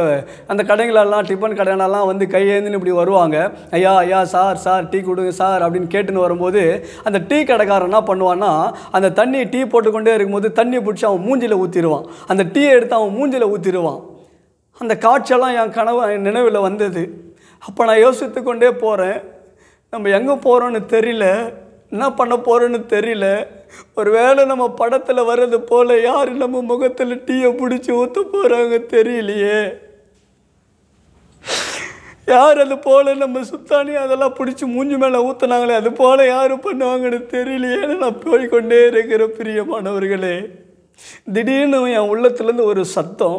அந்த கடைகளெல்லாம் டிஃபன் கடைகளெல்லாம் வந்து கையேந்துன்னு இப்படி வருவாங்க ஐயா ஐயா சார் சார் டீ கொடுங்க கொடுங்க சார் அப்படின்னு கேட்டுன்னு வரும்போது அந்த டீ கடைக்காரன் என்ன பண்ணுவான்னா அந்த தண்ணியை டீ போட்டுக்கொண்டே இருக்கும்போது தண்ணி பிடிச்சி அவன் மூஞ்சியில் ஊற்றிடுவான் அந்த டீயை எடுத்து அவன் மூஞ்சியில் ஊற்றிடுவான் அந்த காட்சியெல்லாம் என் கனவு என் நினைவில் வந்தது அப்போ நான் யோசித்து கொண்டே போகிறேன் நம்ம எங்கே போகிறோன்னு தெரியல என்ன பண்ண போகிறோன்னு தெரியல ஒரு வேளை நம்ம படத்தில் வர்றது போல் யார் நம்ம முகத்தில் டீயை பிடிச்சி ஊற்ற போகிறாங்க தெரியலையே யார் அது போல் நம்ம சுத்தானி அதெல்லாம் பிடிச்சி மூஞ்சி மேலே ஊற்றுனாங்களே அது போல் யார் பண்ணுவாங்கன்னு தெரியலையேன்னு நான் போய்கொண்டே இருக்கிற பிரியமானவர்களே திடீர்னு என் உள்ளத்துலேருந்து ஒரு சத்தம்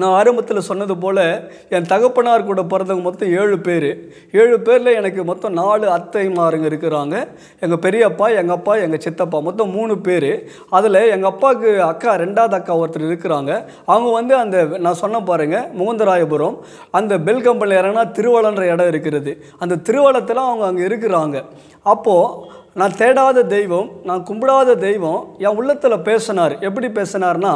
நான் ஆரம்பத்தில் சொன்னது போல் என் தகப்பனார் கூட பிறந்தவங்க மொத்தம் ஏழு பேர் ஏழு பேரில் எனக்கு மொத்தம் நாலு அத்தை இருக்கிறாங்க எங்கள் பெரியப்பா எங்கள் அப்பா எங்கள் சித்தப்பா மொத்தம் மூணு பேர் அதில் எங்கள் அப்பாவுக்கு அக்கா ரெண்டாவது அக்கா ஒருத்தர் இருக்கிறாங்க அவங்க வந்து அந்த நான் சொன்ன பாருங்கள் முகுந்தராயபுரம் அந்த பெல் கம்பெனியில் இறங்கினா திருவளன்ற இடம் இருக்கிறது அந்த திருவளத்தில் அவங்க அங்கே இருக்கிறாங்க அப்போது நான் தேடாத தெய்வம் நான் கும்பிடாத தெய்வம் என் உள்ளத்தில் பேசினார் எப்படி பேசினார்னா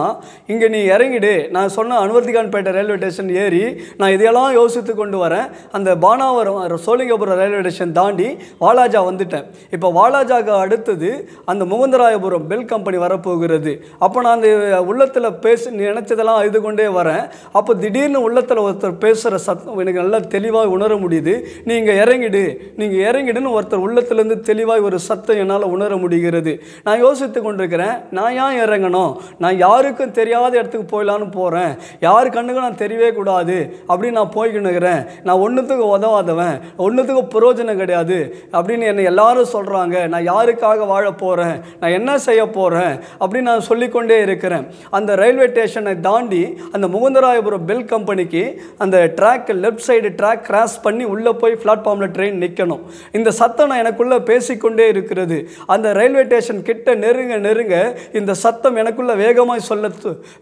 இங்கே நீ இறங்கிடு நான் சொன்ன அனுவர்த்திகான்பேட்டை ரயில்வே ஸ்டேஷன் ஏறி நான் இதையெல்லாம் யோசித்து கொண்டு வரேன் அந்த பானாவரம் சோழிங்கபுரம் ரயில்வே ஸ்டேஷன் தாண்டி வாலாஜா வந்துட்டேன் இப்போ வாலாஜாக்கு அடுத்தது அந்த முகுந்தராயபுரம் பெல் கம்பெனி வரப்போகிறது அப்போ நான் அந்த உள்ளத்தில் பேசி நினச்சதெல்லாம் இது கொண்டே வரேன் அப்போ திடீர்னு உள்ளத்தில் ஒருத்தர் பேசுகிற சத்தம் எனக்கு நல்லா தெளிவாக உணர முடியுது நீங்கள் இறங்கிடு நீங்கள் இறங்கிடுன்னு ஒருத்தர் உள்ளத்துலேருந்து தெளிவாக ஒரு சத்தம் என்னால் உணர முடிகிறது நான் யோசித்து கொண்டிருக்கிறேன் நான் ஏன் இறங்கணும் நான் யாருக்கும் தெரியாத இடத்துக்கு போயிடலான்னு போகிறேன் யார் கண்ணுக்கும் நான் தெரியவே கூடாது அப்படின்னு நான் போய்க்கினுக்கிறேன் நான் ஒன்றுத்துக்கு உதவாதவன் ஒன்றுத்துக்கு புரோஜனம் கிடையாது அப்படின்னு என்னை எல்லாரும் சொல்கிறாங்க நான் யாருக்காக வாழ போகிறேன் நான் என்ன செய்ய போகிறேன் அப்படின்னு நான் சொல்லிக்கொண்டே இருக்கிறேன் அந்த ரயில்வே ஸ்டேஷனை தாண்டி அந்த முகுந்தராயபுரம் பெல் கம்பெனிக்கு அந்த track left side track cross பண்ணி உள்ளே போய் பிளாட்ஃபார்மில் ட்ரெயின் நிற்கணும் இந்த சத்தம் நான் எனக்குள்ளே பேசிக்கொண்டே இருக்கு இருக்கிறது அந்த ரயில்வே ஸ்டேஷன் கிட்ட நெருங்க நெருங்க இந்த சத்தம் எனக்குள்ள வேகமாய் சொல்ல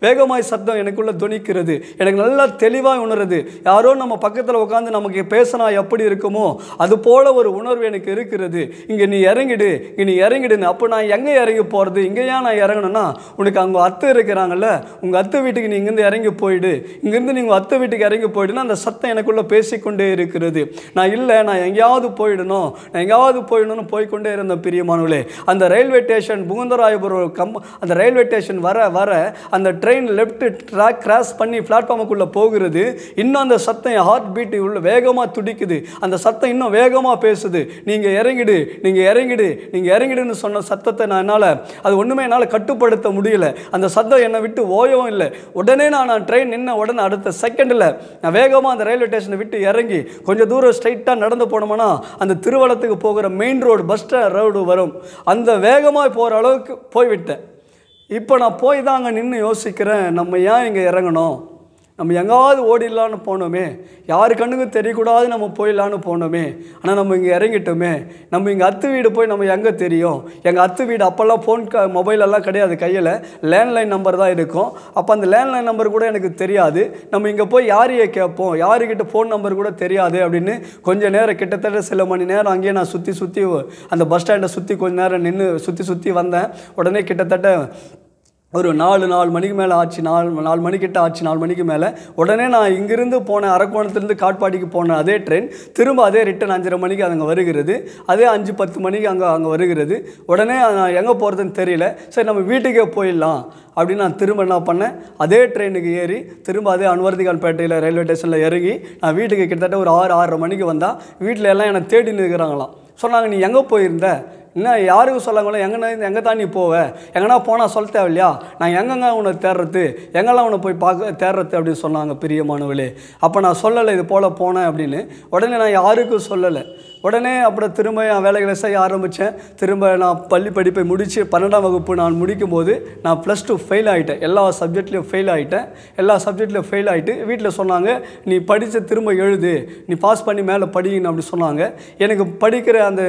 வேகமாய் சத்தம் எனக்குள்ள துணிக்கிறது எனக்கு நல்லா தெளிவாக உணருது யாரோ நம்ம பக்கத்தில் உட்காந்து நமக்கு பேசினா எப்படி இருக்குமோ அது போல ஒரு உணர்வு எனக்கு இருக்கிறது இங்கே நீ இறங்கிடு இங்கே நீ இறங்கிடுன்னு அப்போ நான் எங்கே இறங்கி போகிறது இங்கேயா நான் இறங்கணும்னா உனக்கு அங்கே அத்தை இருக்கிறாங்கல்ல உங்கள் அத்தை வீட்டுக்கு நீ இங்கேருந்து இறங்கி போயிடு இங்கேருந்து நீங்கள் அத்தை வீட்டுக்கு இறங்கி போயிடுன்னா அந்த சத்தம் எனக்குள்ளே பேசிக்கொண்டே இருக்கிறது நான் இல்லை நான் எங்கேயாவது போயிடணும் நான் எங்கேயாவது போயிடணும்னு போய்கொண்டே இருந்த பிரியமானவர்களே அந்த ரயில்வே ஸ்டேஷன் புகுந்தராயபுரம் கம் அந்த ரயில்வே ஸ்டேஷன் வர வர அந்த ட்ரெயின் லெஃப்ட் ட்ராக் கிராஸ் பண்ணி பிளாட்ஃபார்முக்குள்ளே போகிறது இன்னும் அந்த சத்தம் ஹார்ட் பீட் உள்ள வேகமாக துடிக்குது அந்த சத்தம் இன்னும் வேகமாக பேசுது நீங்கள் இறங்கிடு நீங்கள் இறங்கிடு நீங்கள் இறங்கிடுன்னு சொன்ன சத்தத்தை நான் என்னால் அது ஒன்றுமே என்னால் கட்டுப்படுத்த முடியல அந்த சத்தம் என்னை விட்டு ஓயவும் இல்லை உடனே நான் நான் ட்ரெயின் நின்ன உடனே அடுத்த செகண்டில் நான் வேகமாக அந்த ரயில்வே ஸ்டேஷனை விட்டு இறங்கி கொஞ்சம் தூரம் ஸ்ட்ரைட்டாக நடந்து போனோம்னா அந்த திருவள்ளத்துக்கு போகிற மெயின் ரோடு பஸ் ஸ்டா ரோடு வரும் அந்த வேகமாக போகிற அளவுக்கு போய்விட்டேன் இப்போ நான் போய் தான் அங்கே நின்று யோசிக்கிறேன் நம்ம ஏன் இங்கே இறங்கணும் நம்ம எங்காவது ஓடிடலான்னு போனோமே யாரு கண்ணுக்கும் தெரியக்கூடாது நம்ம போயிடலான்னு போனோமே ஆனால் நம்ம இங்கே இறங்கிட்டோமே நம்ம இங்கே அத்து வீடு போய் நம்ம எங்கே தெரியும் எங்கள் அத்து வீடு அப்போல்லாம் ஃபோன் க மொபைலெல்லாம் கிடையாது கையில் லேண்ட்லைன் நம்பர் தான் இருக்கும் அப்போ அந்த லேண்ட்லைன் நம்பர் கூட எனக்கு தெரியாது நம்ம இங்கே போய் யாரையே கேட்போம் யாருக்கிட்ட ஃபோன் நம்பர் கூட தெரியாது அப்படின்னு கொஞ்சம் நேரம் கிட்டத்தட்ட சில மணி நேரம் அங்கேயே நான் சுற்றி சுற்றி அந்த பஸ் ஸ்டாண்டை சுற்றி கொஞ்சம் நேரம் நின்று சுற்றி சுற்றி வந்தேன் உடனே கிட்டத்தட்ட ஒரு நாலு நாலு மணிக்கு மேலே ஆச்சு நாலு நாலு மணிக்கிட்ட ஆச்சு நாலு மணிக்கு மேலே உடனே நான் இங்கேருந்து போன அரக்கோணத்துலேருந்து காட்பாடிக்கு போன அதே ட்ரெயின் திரும்ப அதே ரிட்டன் அஞ்சரை மணிக்கு அங்கே வருகிறது அதே அஞ்சு பத்து மணிக்கு அங்கே அங்கே வருகிறது உடனே நான் எங்கே போகிறதுன்னு தெரியல சரி நம்ம வீட்டுக்கே போயிடலாம் அப்படின்னு நான் திரும்ப என்ன பண்ணேன் அதே ட்ரெயினுக்கு ஏறி திரும்ப அதே பேட்டையில் ரயில்வே ஸ்டேஷனில் இறங்கி நான் வீட்டுக்கு கிட்டத்தட்ட ஒரு ஆறு ஆறரை மணிக்கு வந்தால் வீட்டில் எல்லாம் என்னை தேடி நிற்கிறாங்களாம் சொன்னாங்க நீ எங்கே போயிருந்த இன்னும் யாருக்கும் சொல்லாங்களோ எங்கன்னா எங்கே தான் நீ போவ எங்கன்னா போனால் சொல்ல தேவையில்லையா நான் எங்கெங்க உன்னை தேடுறது எங்கெல்லாம் உன்னை போய் பார்க்க தேடுறது அப்படின்னு சொன்னாங்க பிரியமானவளே அப்போ நான் சொல்லலை இது போல் போனேன் அப்படின்னு உடனே நான் யாருக்கும் சொல்லலை உடனே அப்புறம் திரும்ப என் வேலைகளை செய்ய ஆரம்பித்தேன் திரும்ப நான் பள்ளி படிப்பை முடித்து பன்னெண்டாம் வகுப்பு நான் முடிக்கும் போது நான் ப்ளஸ் டூ ஃபெயில் ஆகிட்டேன் எல்லா சப்ஜெக்ட்லேயும் ஃபெயில் ஆகிட்டேன் எல்லா சப்ஜெக்ட்லேயும் ஃபெயில் ஆகிட்டு வீட்டில் சொன்னாங்க நீ படித்து திரும்ப எழுது நீ பாஸ் பண்ணி மேலே படிக்கணும் அப்படி சொன்னாங்க எனக்கு படிக்கிற அந்த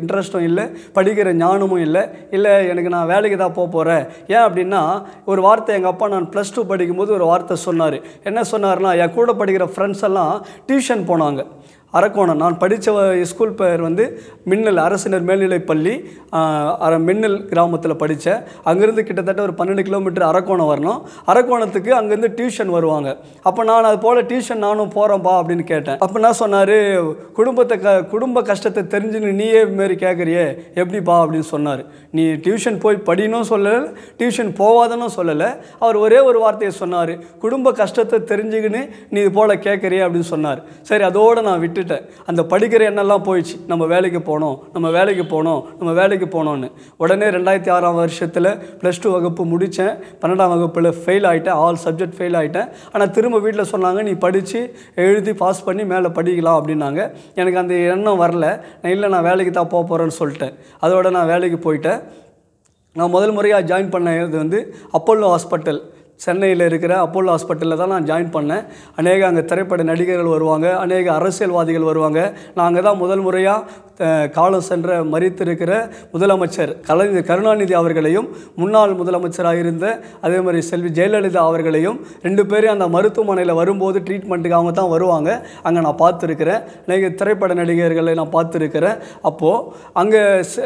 இன்ட்ரெஸ்ட்டும் இல்லை படிக்கிற ஞானமும் இல்லை இல்லை எனக்கு நான் வேலைக்கு தான் போக போகிறேன் ஏன் அப்படின்னா ஒரு வார்த்தை எங்கள் அப்பா நான் ப்ளஸ் டூ படிக்கும்போது ஒரு வார்த்தை சொன்னார் என்ன சொன்னார்னா என் கூட படிக்கிற ஃப்ரெண்ட்ஸ் எல்லாம் டியூஷன் போனாங்க அரக்கோணம் நான் படித்த ஸ்கூல் பெயர் வந்து மின்னல் அரசினர் மேல்நிலைப்பள்ளி மின்னல் கிராமத்தில் படித்தேன் அங்கேருந்து கிட்டத்தட்ட ஒரு பன்னெண்டு கிலோமீட்டர் அரக்கோணம் வரணும் அரக்கோணத்துக்கு அங்கேருந்து டியூஷன் வருவாங்க அப்போ நான் அது போல் டியூஷன் நானும் போகிறேன்ப்பா அப்படின்னு கேட்டேன் அப்போ நான் சொன்னார் குடும்பத்தை க குடும்ப கஷ்டத்தை தெரிஞ்சுன்னு நீயே மாரி கேட்குறியே எப்படிப்பா அப்படின்னு சொன்னார் நீ டியூஷன் போய் படினும் சொல்லலை டியூஷன் போகாதனும் சொல்லலை அவர் ஒரே ஒரு வார்த்தையை சொன்னார் குடும்ப கஷ்டத்தை தெரிஞ்சுக்கின்னு நீ இது போல் கேட்குறியே அப்படின்னு சொன்னார் சரி அதோடு நான் விட்டு விட்டுட்டேன் அந்த படிக்கிற எண்ணெல்லாம் போயிடுச்சு நம்ம வேலைக்கு போனோம் நம்ம வேலைக்கு போனோம் நம்ம வேலைக்கு போனோன்னு உடனே ரெண்டாயிரத்தி ஆறாம் வருஷத்தில் ப்ளஸ் டூ வகுப்பு முடித்தேன் பன்னெண்டாம் வகுப்பில் ஃபெயில் ஆகிட்டேன் ஆல் சப்ஜெக்ட் ஃபெயில் ஆகிட்டேன் ஆனால் திரும்ப வீட்டில் சொன்னாங்க நீ படித்து எழுதி பாஸ் பண்ணி மேலே படிக்கலாம் அப்படின்னாங்க எனக்கு அந்த எண்ணம் வரல நான் இல்லை நான் வேலைக்கு தான் போக போகிறேன்னு சொல்லிட்டேன் அதோட நான் வேலைக்கு போயிட்டேன் நான் முதல் முறையாக ஜாயின் பண்ணது வந்து அப்போலோ ஹாஸ்பிட்டல் சென்னையில் இருக்கிற அப்போலோ ஹாஸ்பிட்டலில் தான் நான் ஜாயின் பண்ணேன் அநேக அங்கே திரைப்பட நடிகர்கள் வருவாங்க அநேக அரசியல்வாதிகள் வருவாங்க நான் அங்கே தான் முதல் முறையாக காலம் சென்ற மறித்திருக்கிற முதலமைச்சர் கலைஞர் கருணாநிதி அவர்களையும் முன்னாள் முதலமைச்சராக இருந்த அதே மாதிரி செல்வி ஜெயலலிதா அவர்களையும் ரெண்டு பேரும் அந்த மருத்துவமனையில் வரும்போது ட்ரீட்மெண்ட்டுக்கு அவங்க தான் வருவாங்க அங்கே நான் பார்த்துருக்குறேன் நெக திரைப்பட நடிகர்களை நான் பார்த்துருக்குறேன் அப்போது அங்கே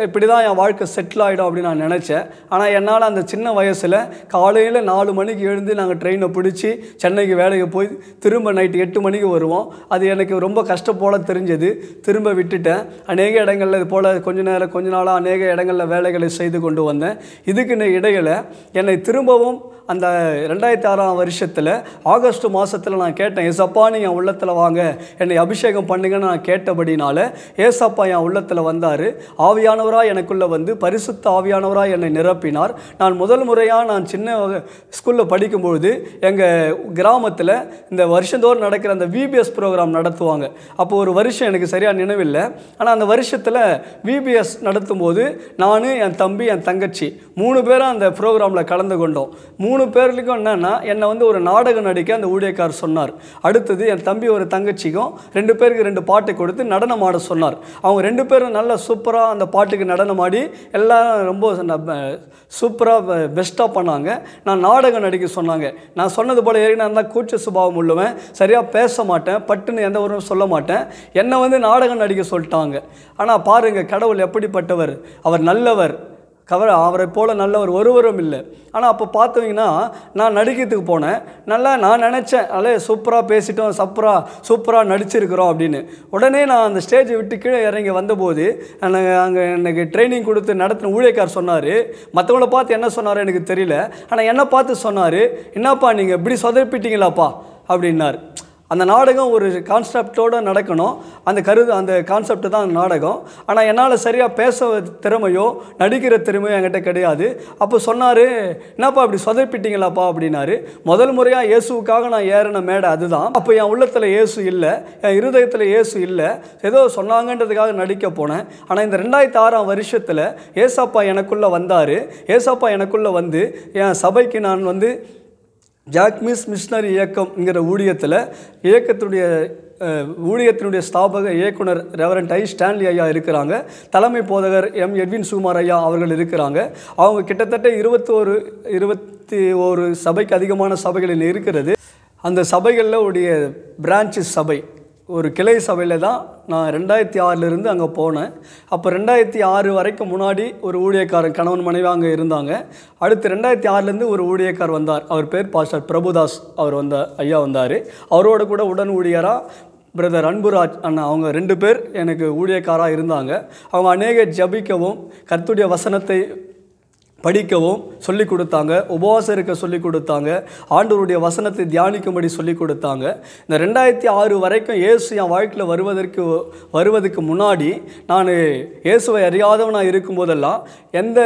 இப்படி தான் என் வாழ்க்கை செட்டில் ஆகிடும் அப்படின்னு நான் நினச்சேன் ஆனால் என்னால் அந்த சின்ன வயசில் காலையில் நாலு மணிக்கு எழுந்து நாங்கள் ட்ரெயினை பிடிச்சி சென்னைக்கு வேலைக்கு போய் திரும்ப நைட்டு எட்டு மணிக்கு வருவோம் அது எனக்கு ரொம்ப கஷ்டப்போல தெரிஞ்சது திரும்ப விட்டுட்டேன் அநேக இடங்களில் இது போல் கொஞ்ச நேரம் கொஞ்ச நாளாக அநேக இடங்களில் வேலைகளை செய்து கொண்டு வந்தேன் இதுக்கு இடையில் என்னை திரும்பவும் அந்த ரெண்டாயிரத்தி ஆறாம் வருஷத்தில் ஆகஸ்ட் மாதத்தில் நான் கேட்டேன் ஏசப்பா நீ என் உள்ளத்தில் வாங்க என்னை அபிஷேகம் பண்ணுங்கன்னு நான் கேட்டபடினால ஏசப்பா என் உள்ளத்தில் வந்தார் ஆவியானவராக எனக்குள்ளே வந்து பரிசுத்த ஆவியானவராக என்னை நிரப்பினார் நான் முதல் முறையாக நான் சின்ன ஸ்கூலில் படிக்கும்பொழுது எங்கள் கிராமத்தில் இந்த வருஷந்தோறும் நடக்கிற அந்த விபிஎஸ் ப்ரோக்ராம் நடத்துவாங்க அப்போ ஒரு வருஷம் எனக்கு சரியாக நினைவில்லை ஆனால் அந்த வருஷத்தில் விபிஎஸ் நடத்தும் போது நான் என் தம்பி என் தங்கச்சி மூணு பேரும் அந்த ப்ரோக்ராமில் கலந்து கொண்டோம் மூணு மூணு பேர்லேயும் என்னென்னா என்னை வந்து ஒரு நாடகம் நடிக்க அந்த ஊழியக்கார் சொன்னார் அடுத்தது என் தம்பி ஒரு தங்கச்சிக்கும் ரெண்டு பேருக்கு ரெண்டு பாட்டு கொடுத்து நடனம் ஆட சொன்னார் அவங்க ரெண்டு பேரும் நல்லா சூப்பராக அந்த பாட்டுக்கு நடனம் ஆடி எல்லாம் ரொம்ப சூப்பராக பெஸ்ட்டாக பண்ணாங்க நான் நாடகம் நடிக்க சொன்னாங்க நான் சொன்னது போல் ஏறி நான் தான் கூச்ச சுபாவம் உள்ளுவேன் சரியாக பேச மாட்டேன் பட்டுன்னு எந்த ஒரு சொல்ல மாட்டேன் என்னை வந்து நாடகம் நடிக்க சொல்லிட்டாங்க ஆனால் பாருங்கள் கடவுள் எப்படிப்பட்டவர் அவர் நல்லவர் கவர் அவரை போல் நல்லவர் ஒருவரும் இல்லை ஆனால் அப்போ பார்த்தீங்கன்னா நான் நடிக்கிறதுக்கு போனேன் நல்லா நான் நினச்சேன் அல்ல சூப்பராக பேசிட்டோம் சப்பராக சூப்பராக நடிச்சிருக்கிறோம் அப்படின்னு உடனே நான் அந்த ஸ்டேஜை விட்டு கீழே இறங்கி வந்தபோது எனக்கு அங்கே எனக்கு ட்ரைனிங் கொடுத்து நடத்தின ஊழியக்கார் சொன்னார் மற்றவங்கள பார்த்து என்ன சொன்னார் எனக்கு தெரியல ஆனால் என்னை பார்த்து சொன்னார் என்னப்பா நீங்கள் இப்படி சொதப்பிட்டீங்களாப்பா அப்படின்னார் அந்த நாடகம் ஒரு கான்செப்டோடு நடக்கணும் அந்த கருது அந்த கான்செப்ட் தான் நாடகம் ஆனால் என்னால் சரியாக பேச திறமையோ நடிக்கிற திறமையோ என்கிட்ட கிடையாது அப்போ சொன்னார் என்னப்பா அப்படி சொதப்பிட்டீங்களாப்பா அப்படின்னாரு முதல் முறையாக இயேசுக்காக நான் ஏறின மேடை அதுதான் அப்போ என் உள்ளத்தில் இயேசு இல்லை என் இருதயத்தில் இயேசு இல்லை ஏதோ சொன்னாங்கன்றதுக்காக நடிக்க போனேன் ஆனால் இந்த ரெண்டாயிரத்தி ஆறாம் வருஷத்தில் ஏசப்பா எனக்குள்ளே வந்தார் ஏசப்பா எனக்குள்ளே வந்து என் சபைக்கு நான் வந்து ஜாக்மிஸ் மிஷினரி இயக்கம்ங்கிற ஊழியத்தில் இயக்கத்துடைய ஊழியத்தினுடைய ஸ்தாபக இயக்குனர் ரெவரண்ட் ஐ ஸ்டான்லி ஐயா இருக்கிறாங்க தலைமை போதகர் எம் எட்வின் சுமார் ஐயா அவர்கள் இருக்கிறாங்க அவங்க கிட்டத்தட்ட இருபத்தோரு இருபத்தி ஒரு சபைக்கு அதிகமான சபைகளில் இருக்கிறது அந்த சபைகளில் உடைய பிரான்ச்சு சபை ஒரு கிளை சபையில் தான் நான் ரெண்டாயிரத்தி ஆறிலிருந்து அங்கே போனேன் அப்போ ரெண்டாயிரத்தி ஆறு வரைக்கும் முன்னாடி ஒரு ஊழியக்காரன் கணவன் மனைவி அங்கே இருந்தாங்க அடுத்து ரெண்டாயிரத்தி ஆறுலேருந்து ஒரு ஊழியக்கார் வந்தார் அவர் பேர் பாஸ்டர் பிரபுதாஸ் அவர் வந்த ஐயா வந்தார் அவரோட கூட உடன் ஊழியராக பிரதர் அன்புராஜ் அண்ணா அவங்க ரெண்டு பேர் எனக்கு ஊழியக்காராக இருந்தாங்க அவங்க அநேக ஜபிக்கவும் கர்த்துடைய வசனத்தை படிக்கவும் சொல்லி கொடுத்தாங்க உபவாசம் இருக்க சொல்லி கொடுத்தாங்க ஆண்டவருடைய வசனத்தை தியானிக்கும்படி சொல்லி கொடுத்தாங்க இந்த ரெண்டாயிரத்தி ஆறு வரைக்கும் இயேசு என் வாழ்க்கையில் வருவதற்கு வருவதுக்கு முன்னாடி நான் இயேசுவை அறியாதவனாக இருக்கும்போதெல்லாம் எந்த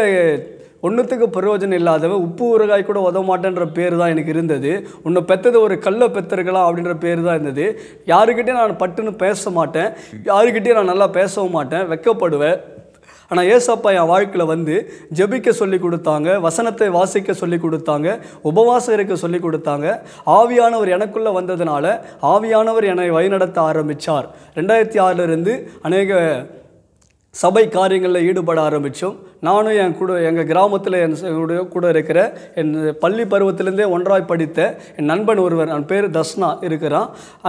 ஒன்றுத்துக்கு பிரயோஜனம் இல்லாதவன் உப்பு ஊறுகாய் கூட உதவ மாட்டேன்ற பேர் தான் எனக்கு இருந்தது உன்னை பெற்றது ஒரு கல்லை பெற்றிருக்கலாம் அப்படின்ற பேர் தான் இருந்தது யாருக்கிட்டே நான் பட்டுன்னு பேச மாட்டேன் யாருக்கிட்டேயும் நான் நல்லா பேசவும் மாட்டேன் வெக்கப்படுவேன் ஆனால் ஏசப்பா என் வாழ்க்கையில் வந்து ஜெபிக்க சொல்லி கொடுத்தாங்க வசனத்தை வாசிக்க சொல்லி கொடுத்தாங்க உபவாசம் இருக்க சொல்லி கொடுத்தாங்க ஆவியானவர் எனக்குள்ளே வந்ததுனால ஆவியானவர் என்னை வழிநடத்த ஆரம்பித்தார் ரெண்டாயிரத்தி ஆறிலிருந்து அநேக சபை காரியங்களில் ஈடுபட ஆரம்பித்தோம் நானும் என் கூட எங்கள் கிராமத்தில் என் கூட இருக்கிற என் பள்ளி பருவத்திலேருந்தே ஒன்றாய் படித்த என் நண்பன் ஒருவர் என் பேர் தஸ்னா இருக்கிறான்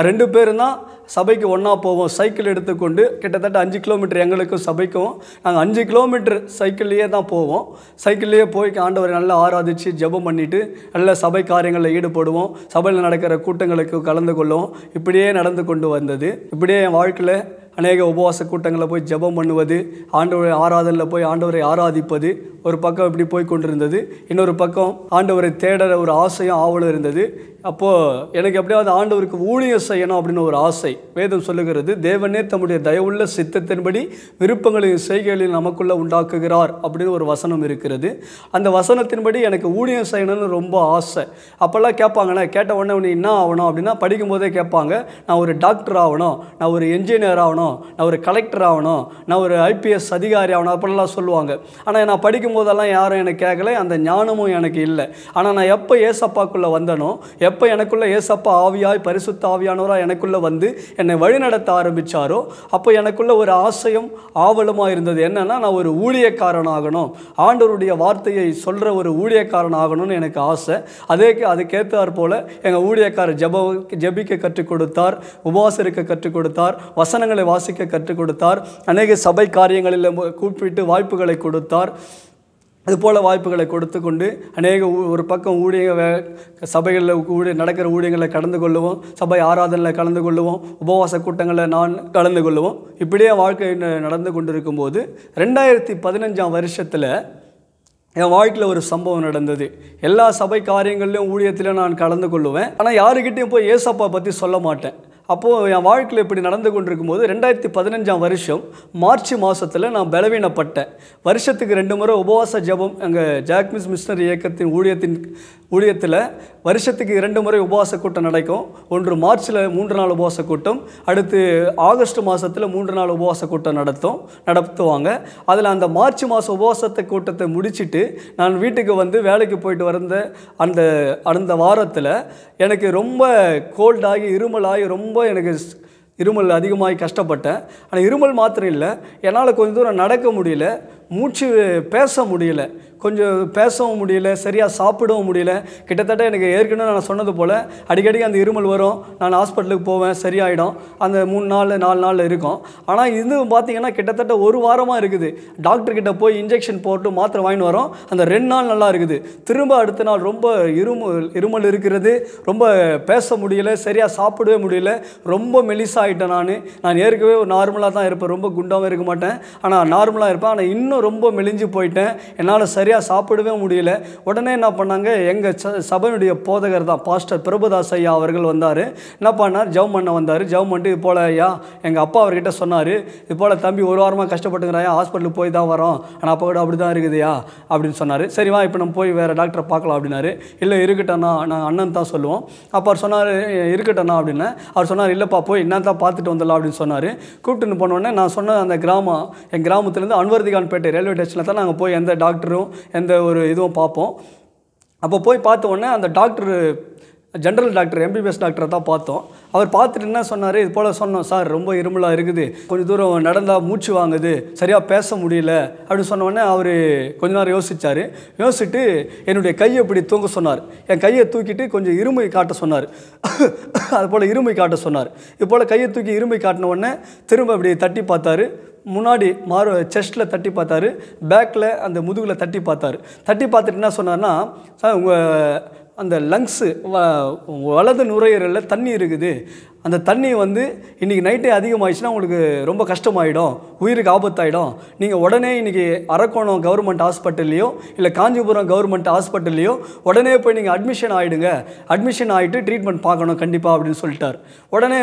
ரெண்டு பேரும் தான் சபைக்கு ஒன்றா போவோம் சைக்கிள் எடுத்துக்கொண்டு கிட்டத்தட்ட அஞ்சு கிலோமீட்டர் எங்களுக்கும் சபைக்கும் நாங்கள் அஞ்சு கிலோமீட்டர் சைக்கிள்லேயே தான் போவோம் சைக்கிள்லேயே போய் ஆண்டவர் நல்லா ஆராதித்து ஜெபம் பண்ணிவிட்டு நல்ல சபை காரியங்களில் ஈடுபடுவோம் சபையில் நடக்கிற கூட்டங்களுக்கு கலந்து கொள்வோம் இப்படியே நடந்து கொண்டு வந்தது இப்படியே என் வாழ்க்கையில் அநேக உபவாச கூட்டங்களில் போய் ஜபம் பண்ணுவது ஆண்டவரை ஆராதனில் போய் ஆண்டவரை ஆராதிப்பது ஒரு பக்கம் இப்படி போய் கொண்டிருந்தது இன்னொரு பக்கம் ஆண்டவரை தேடுற ஒரு ஆசையும் ஆவலும் இருந்தது அப்போது எனக்கு எப்படியாவது ஆண்டவருக்கு ஊழியம் செய்யணும் அப்படின்னு ஒரு ஆசை வேதம் சொல்லுகிறது தேவனே தம்முடைய தயவுள்ள சித்தத்தின்படி விருப்பங்களையும் செய்கைகளையும் நமக்குள்ளே உண்டாக்குகிறார் அப்படின்னு ஒரு வசனம் இருக்கிறது அந்த வசனத்தின்படி எனக்கு ஊழியம் செய்யணும்னு ரொம்ப ஆசை அப்போல்லாம் கேட்பாங்கண்ணே கேட்ட உடனே என்ன ஆகணும் அப்படின்னா படிக்கும்போதே கேட்பாங்க நான் ஒரு டாக்டர் ஆகணும் நான் ஒரு என்ஜினியர் ஆகணும் ஆகணும் நான் ஒரு கலெக்டர் ஆகணும் நான் ஒரு ஐபிஎஸ் அதிகாரி ஆகணும் அப்படிலாம் சொல்லுவாங்க ஆனால் நான் படிக்கும்போதெல்லாம் யாரும் எனக்கு கேட்கல அந்த ஞானமும் எனக்கு இல்லை ஆனால் நான் எப்போ ஏசப்பாக்குள்ளே வந்தனோ எப்போ எனக்குள்ளே ஏசப்பா ஆவியாய் பரிசுத்த ஆவியானவராக எனக்குள்ளே வந்து என்னை வழிநடத்த ஆரம்பித்தாரோ அப்போ எனக்குள்ளே ஒரு ஆசையும் ஆவலுமாக இருந்தது என்னென்னா நான் ஒரு ஊழியக்காரன் ஆகணும் ஆண்டவருடைய வார்த்தையை சொல்கிற ஒரு ஊழியக்காரன் ஆகணும்னு எனக்கு ஆசை அதே அதுக்கேற்றார் போல் எங்கள் ஊழியக்காரர் ஜப ஜபிக்க கற்றுக் கொடுத்தார் உபாசருக்கு கற்றுக் கொடுத்தார் வசனங்களை வாசிக்க கற்றுக் கொடுத்தார் அநேக சபை காரியங்களில் கூப்பிட்டு வாய்ப்புகளை கொடுத்தார் அதுபோல் வாய்ப்புகளை கொடுத்து கொண்டு அநேக ஒரு பக்கம் ஊழிய சபைகளில் ஊழிய நடக்கிற ஊழியங்களில் கலந்து கொள்ளுவோம் சபை ஆராதனையில் கலந்து கொள்ளுவோம் உபவாச கூட்டங்களில் நான் கலந்து கொள்ளுவோம் இப்படியே வாழ்க்கை நடந்து கொண்டிருக்கும் போது ரெண்டாயிரத்தி பதினஞ்சாம் வருஷத்தில் என் வாழ்க்கையில் ஒரு சம்பவம் நடந்தது எல்லா சபை காரியங்கள்லையும் ஊழியத்திலையும் நான் கலந்து கொள்ளுவேன் ஆனால் யாருக்கிட்டேயும் போய் ஏசப்பா பற்றி சொல்ல மாட்டேன் அப்போது என் வாழ்க்கையில் இப்படி நடந்து கொண்டிருக்கும் போது ரெண்டாயிரத்தி பதினஞ்சாம் வருஷம் மார்ச் மாதத்தில் நான் பலவீனப்பட்டேன் வருஷத்துக்கு ரெண்டு முறை உபவாச ஜபம் எங்கள் ஜாக்மிஸ் மிஷினரி இயக்கத்தின் ஊழியத்தின் ஊழியத்தில் வருஷத்துக்கு இரண்டு முறை உபவாச கூட்டம் நடக்கும் ஒன்று மார்ச்சில் மூன்று நாள் உபவாச கூட்டம் அடுத்து ஆகஸ்ட் மாதத்தில் மூன்று நாள் உபவாச கூட்டம் நடத்தும் நடத்துவாங்க அதில் அந்த மார்ச் மாதம் உபவாசத்தை கூட்டத்தை முடிச்சுட்டு நான் வீட்டுக்கு வந்து வேலைக்கு போயிட்டு வந்த அந்த அந்த வாரத்தில் எனக்கு ரொம்ப கோல்டாகி இருமலாகி ரொம்ப ரொம்ப எனக்கு இருமல் அதிகமாகி கஷ்டப்பட்டேன் ஆனால் இருமல் மாத்திரம் இல்லை என்னால் கொஞ்சம் தூரம் நடக்க முடியல மூச்சு பேச முடியல கொஞ்சம் பேசவும் முடியல சரியாக சாப்பிடவும் முடியல கிட்டத்தட்ட எனக்கு ஏற்கனவே நான் சொன்னது போல் அடிக்கடி அந்த இருமல் வரும் நான் ஹாஸ்பிட்டலுக்கு போவேன் சரியாயிடும் அந்த மூணு நாள் நாலு நாள் இருக்கும் ஆனால் இது பார்த்திங்கன்னா கிட்டத்தட்ட ஒரு வாரமாக இருக்குது டாக்டர்கிட்ட போய் இன்ஜெக்ஷன் போட்டு மாத்திரை வாங்கிட்டு வரோம் அந்த ரெண்டு நாள் நல்லா இருக்குது திரும்ப அடுத்த நாள் ரொம்ப இருமல் இருமல் இருக்கிறது ரொம்ப பேச முடியல சரியாக சாப்பிடவே முடியல ரொம்ப மெலிசாகிட்டேன் நான் நான் ஏற்கனவே நார்மலாக தான் இருப்பேன் ரொம்ப குண்டாகவும் இருக்க மாட்டேன் ஆனால் நார்மலாக இருப்பேன் ஆனால் இன்னும் ரொம்ப மெலிஞ்சு போயிட்டேன் என்னால் சரியாக சாப்பிடவே முடியல உடனே என்ன பண்ணாங்க எங்கள் ச சபையுடைய போதகர் தான் பாஸ்டர் பிரபுதாஸ் ஐயா அவர்கள் வந்தார் என்ன பண்ணார் ஜவ் பண்ண வந்தார் ஜவ் பண்ணிட்டு இது போல் ஐயா எங்கள் அப்பா அவர்கிட்ட சொன்னார் இது போல் தம்பி ஒரு வாரமாக கஷ்டப்பட்டுங்கிறாயா ஹாஸ்பிட்டலுக்கு போய் தான் வரோம் ஆனால் அப்போ கூட அப்படி தான் இருக்குதுயா அப்படின்னு சொன்னார் சரி வா இப்போ நம்ம போய் வேறு டாக்டரை பார்க்கலாம் அப்படின்னாரு இல்லை இருக்கட்டண்ணா நான் அண்ணன் தான் சொல்லுவோம் அப்போ அவர் சொன்னார் இருக்கட்டண்ணா அப்படின்னு அவர் சொன்னார் இல்லைப்பா போய் என்ன தான் பார்த்துட்டு வந்துடலாம் அப்படின்னு சொன்னார் கூப்பிட்டுன்னு போனோடனே நான் சொன்ன அந்த கிராமம் என் கிராமத்துலேருந்து அன்வர்திகான் ரயில்வே ஸ்டேஷனில் தான் நாங்கள் போய் எந்த டாக்டரும் எந்த ஒரு இதுவும் பார்ப்போம் அப்போ போய் பார்த்த உடனே அந்த டாக்டர் ஜென்ரல் டாக்டர் எம்பிபிஎஸ் டாக்டரை தான் பார்த்தோம் அவர் பார்த்துட்டு என்ன சொன்னார் இது போல் சொன்னோம் சார் ரொம்ப இருமலாக இருக்குது கொஞ்சம் தூரம் நடந்தால் மூச்சு வாங்குது சரியாக பேச முடியல அப்படின்னு சொன்னோடனே அவர் கொஞ்ச நேரம் யோசித்தார் யோசிச்சுட்டு என்னுடைய கையை இப்படி தூங்க சொன்னார் என் கையை தூக்கிட்டு கொஞ்சம் இருமை காட்ட சொன்னார் அது போல் இருமை காட்ட சொன்னார் இது போல் கையை தூக்கி இருமை காட்டின உடனே திரும்ப இப்படி தட்டி பார்த்தாரு முன்னாடி மாறு செஸ்ட்டில் தட்டி பார்த்தாரு பேக்கில் அந்த முதுகில் தட்டி பார்த்தாரு தட்டி பார்த்துட்டு என்ன சொன்னார்னா சார் உங்கள் அந்த லங்ஸு வலது நுரையீரலில் தண்ணி இருக்குது அந்த தண்ணி வந்து இன்றைக்கி நைட்டே அதிகமாகிடுச்சுன்னா உங்களுக்கு ரொம்ப கஷ்டமாயிடும் உயிருக்கு ஆபத்தாயிடும் நீங்கள் உடனே இன்றைக்கி அரக்கோணம் கவர்மெண்ட் ஹாஸ்பிட்டல்லையோ இல்லை காஞ்சிபுரம் கவர்மெண்ட் ஹாஸ்பிட்டல்லையோ உடனே போய் நீங்கள் அட்மிஷன் ஆகிடுங்க அட்மிஷன் ஆகிட்டு ட்ரீட்மெண்ட் பார்க்கணும் கண்டிப்பாக அப்படின்னு சொல்லிட்டார் உடனே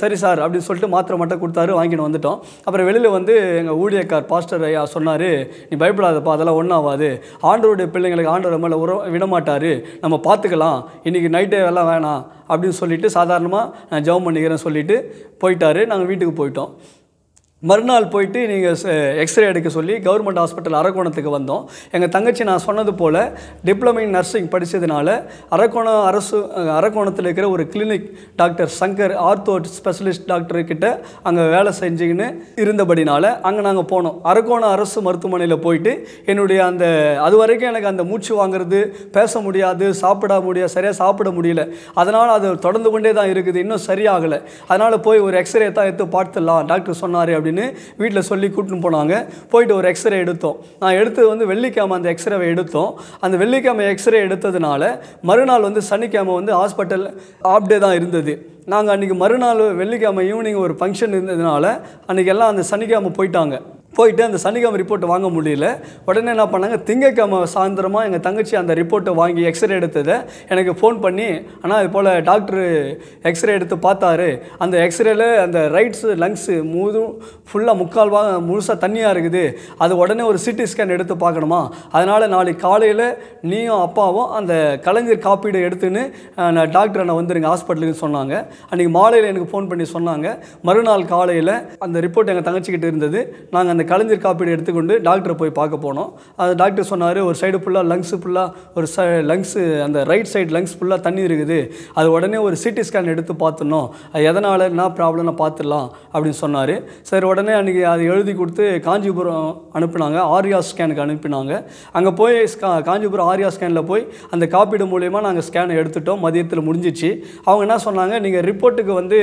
சரி சார் அப்படின்னு சொல்லிட்டு மாத்திரை மட்டும் கொடுத்தாரு வாங்கிட்டு வந்துட்டோம் அப்புறம் வெளியில் வந்து எங்கள் ஊழியக்கார் பாஸ்டர் ஐயா சொன்னார் நீ பயப்படாதப்பா அதெல்லாம் ஒன்றாவாது ஆண்டோருடைய பிள்ளைங்களுக்கு ஆண்டோர் மேலே உற விடமாட்டார் நம்ம பார்த்துக்கலாம் இன்றைக்கி நைட்டே எல்லாம் வேணாம் அப்படின்னு சொல்லிவிட்டு சாதாரணமாக நான் ஜெபம் பண்ணிக்கிறேன்னு சொல்லிவிட்டு போயிட்டார் நாங்கள் வீட்டுக்கு போயிட்டோம் மறுநாள் போயிட்டு நீங்கள் எக்ஸ்ரே எடுக்க சொல்லி கவர்மெண்ட் ஹாஸ்பிட்டல் அரக்கோணத்துக்கு வந்தோம் எங்கள் தங்கச்சி நான் சொன்னது போல் டிப்ளமோ இன் நர்சிங் படித்ததுனால அரக்கோணம் அரசு அரக்கோணத்தில் இருக்கிற ஒரு clinic doctor Shankar ortho specialist டாக்டர்கிட்ட அங்கே வேலை செஞ்சுக்கின்னு இருந்தபடினால அங்கே நாங்கள் போனோம் அரக்கோணம் அரசு மருத்துவமனையில் போயிட்டு என்னுடைய அந்த அது வரைக்கும் எனக்கு அந்த மூச்சு வாங்குறது பேச முடியாது சாப்பிட முடியாது சரியாக சாப்பிட முடியல அதனால் அது தொடர்ந்து கொண்டே தான் இருக்குது இன்னும் சரியாகலை அதனால் போய் ஒரு எக்ஸ்ரே தான் எடுத்து பார்த்துடலாம் டாக்டர் சொன்னார் அப்படின்னு வீட்டில் சொல்லி கூட்டின்னு போனாங்க போயிட்டு ஒரு எக்ஸ்ரே எடுத்தோம் நான் எடுத்தது வந்து வெள்ளிக்கிழமை அந்த எக்ஸ்ரேவை எடுத்தோம் அந்த வெள்ளிக்கிழமை எக்ஸ்ரே எடுத்ததுனால மறுநாள் வந்து சனிக்கிழமை வந்து ஹாஸ்பிட்டல் ஆப்டே தான் இருந்தது நாங்கள் அன்றைக்கி மறுநாள் வெள்ளிக்கிழமை ஈவினிங் ஒரு ஃபங்க்ஷன் இருந்ததுனால அன்றைக்கி எல்லாம் அந்த சனிக்கிழமை போயிட்டாங்க போயிட்டு அந்த சனிக்கிழமை ரிப்போர்ட்டை வாங்க முடியல உடனே என்ன பண்ணாங்க திங்கக்கிழமை சாயந்தரமாக எங்கள் தங்கச்சி அந்த ரிப்போர்ட்டை வாங்கி எக்ஸ்ரே எடுத்ததை எனக்கு ஃபோன் பண்ணி ஆனால் இது போல் டாக்டர் எக்ஸ்ரே எடுத்து பார்த்தாரு அந்த எக்ஸ்ரேல அந்த ரைட்ஸு லங்ஸு முழு ஃபுல்லாக முக்கால்வாக முழுசாக தண்ணியாக இருக்குது அது உடனே ஒரு சிடி ஸ்கேன் எடுத்து பார்க்கணுமா அதனால் நாளைக்கு காலையில் நீயும் அப்பாவும் அந்த கலைஞர் காப்பீடு எடுத்துன்னு நான் டாக்டர் நான் வந்துருங்க ஹாஸ்பிட்டலுக்குன்னு சொன்னாங்க அன்றைக்கி மாலையில் எனக்கு ஃபோன் பண்ணி சொன்னாங்க மறுநாள் காலையில் அந்த ரிப்போர்ட் எங்கள் தங்கச்சிக்கிட்டு இருந்தது நாங்கள் அந்த கலைஞர் காப்பீடு எடுத்துக்கொண்டு டாக்டரை போய் பார்க்க போனோம் அது டாக்டர் சொன்னார் ஒரு சைடு ஃபுல்லாக லங்ஸு ஃபுல்லாக ஒரு ச லங்ஸு அந்த ரைட் சைடு லங்ஸ் ஃபுல்லாக தண்ணி இருக்குது அது உடனே ஒரு சிடி ஸ்கேன் எடுத்து பார்த்துடணும் அது எதனால் என்ன ப்ராப்ளம்னு பார்த்துடலாம் அப்படின்னு சொன்னார் சரி உடனே அன்றைக்கி அது எழுதி கொடுத்து காஞ்சிபுரம் அனுப்புனாங்க ஆர்யா ஸ்கேனுக்கு அனுப்பினாங்க அங்கே போய் ஸ்கா காஞ்சிபுரம் ஆர்யா ஸ்கேனில் போய் அந்த காப்பீடு மூலயமா நாங்கள் ஸ்கேனை எடுத்துட்டோம் மதியத்தில் முடிஞ்சிச்சு அவங்க என்ன சொன்னாங்க நீங்கள் ரிப்போர்ட்டுக்கு வந்து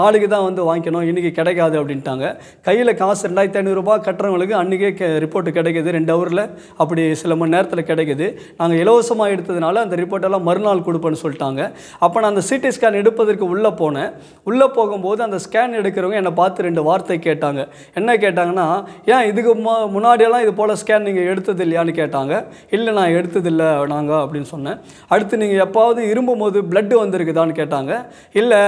நாளைக்கு தான் வந்து வாங்கிக்கணும் இன்றைக்கி கிடைக்காது அப்படின்ட்டாங்க கையில் காசு ரெண்டாயிரத்தி ஐநூறுரூபா ரூபா கட்டுறவங்களுக்கு அன்றைக்கே கே ரிப்போர்ட் கிடைக்கிது ரெண்டு ஹவரில் அப்படி சில மணி நேரத்தில் கிடைக்கிது நாங்கள் இலவசமாக எடுத்ததுனால அந்த ரிப்போர்ட்டெல்லாம் மறுநாள் கொடுப்பேன்னு சொல்லிட்டாங்க அப்போ நான் அந்த சிடி ஸ்கேன் எடுப்பதற்கு உள்ளே போனேன் உள்ளே போகும்போது அந்த ஸ்கேன் எடுக்கிறவங்க என்னை பார்த்து ரெண்டு வார்த்தை கேட்டாங்க என்ன கேட்டாங்கன்னா ஏன் இதுக்கு முன்னாடியெல்லாம் இது போல் ஸ்கேன் நீங்கள் எடுத்தது இல்லையான்னு கேட்டாங்க இல்லை நான் எடுத்ததில்லை நாங்கள் அப்படின்னு சொன்னேன் அடுத்து நீங்கள் எப்பாவது இரும்பும் போது வந்திருக்குதான்னு கேட்டாங்க இல்லை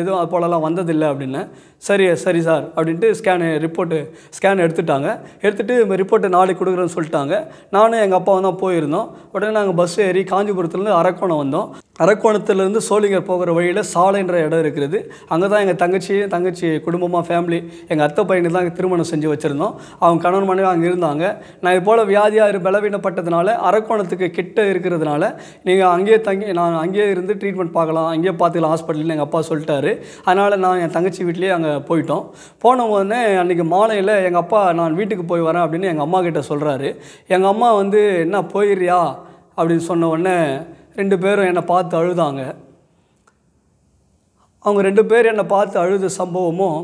எதுவும் அது போலலாம் வந்ததில்லை அப்படின்னு சரி சரி சார் அப்படின்ட்டு ஸ்கேனு ரிப்போர்ட்டு ஸ்கேன் எடுத்துட்டாங்க எடுத்துகிட்டு ரிப்போர்ட்டை நாளைக்கு கொடுக்குறேன்னு சொல்லிட்டாங்க நானும் எங்கள் அப்பாவும் தான் போயிருந்தோம் உடனே நாங்கள் பஸ் ஏறி காஞ்சிபுரத்துலேருந்து அரக்கோணம் வந்தோம் அரக்கோணத்துலேருந்து சோழிங்கர் போகிற வழியில் சாலைன்ற இடம் இருக்கிறது அங்கே தான் எங்கள் தங்கச்சி தங்கச்சி குடும்பமாக ஃபேமிலி எங்கள் அத்தை பையனுக்கு தான் திருமணம் செஞ்சு வச்சுருந்தோம் அவங்க கணவன் மனைவி அங்கே இருந்தாங்க நான் இது போல் வியாதியாக பலவீனப்பட்டதுனால அரக்கோணத்துக்கு கிட்ட இருக்கிறதுனால நீங்கள் அங்கேயே தங்கி நான் அங்கேயே இருந்து ட்ரீட்மெண்ட் பார்க்கலாம் அங்கேயே பார்த்துக்கலாம் ஹாஸ்பிட்டல்னு எங்கள் அப்பா சொல்லிட்டாரு அதனால் நான் என் தங்கச்சி வீட்லேயே அங்கே நாங்கள் போயிட்டோம் போன உடனே அன்றைக்கி மாலையில் எங்கள் அப்பா நான் வீட்டுக்கு போய் வரேன் அப்படின்னு எங்கள் அம்மா கிட்டே சொல்கிறாரு எங்கள் அம்மா வந்து என்ன போயிடுறியா அப்படின்னு சொன்ன உடனே ரெண்டு பேரும் என்னை பார்த்து அழுதாங்க அவங்க ரெண்டு பேர் என்னை பார்த்து அழுத சம்பவமும்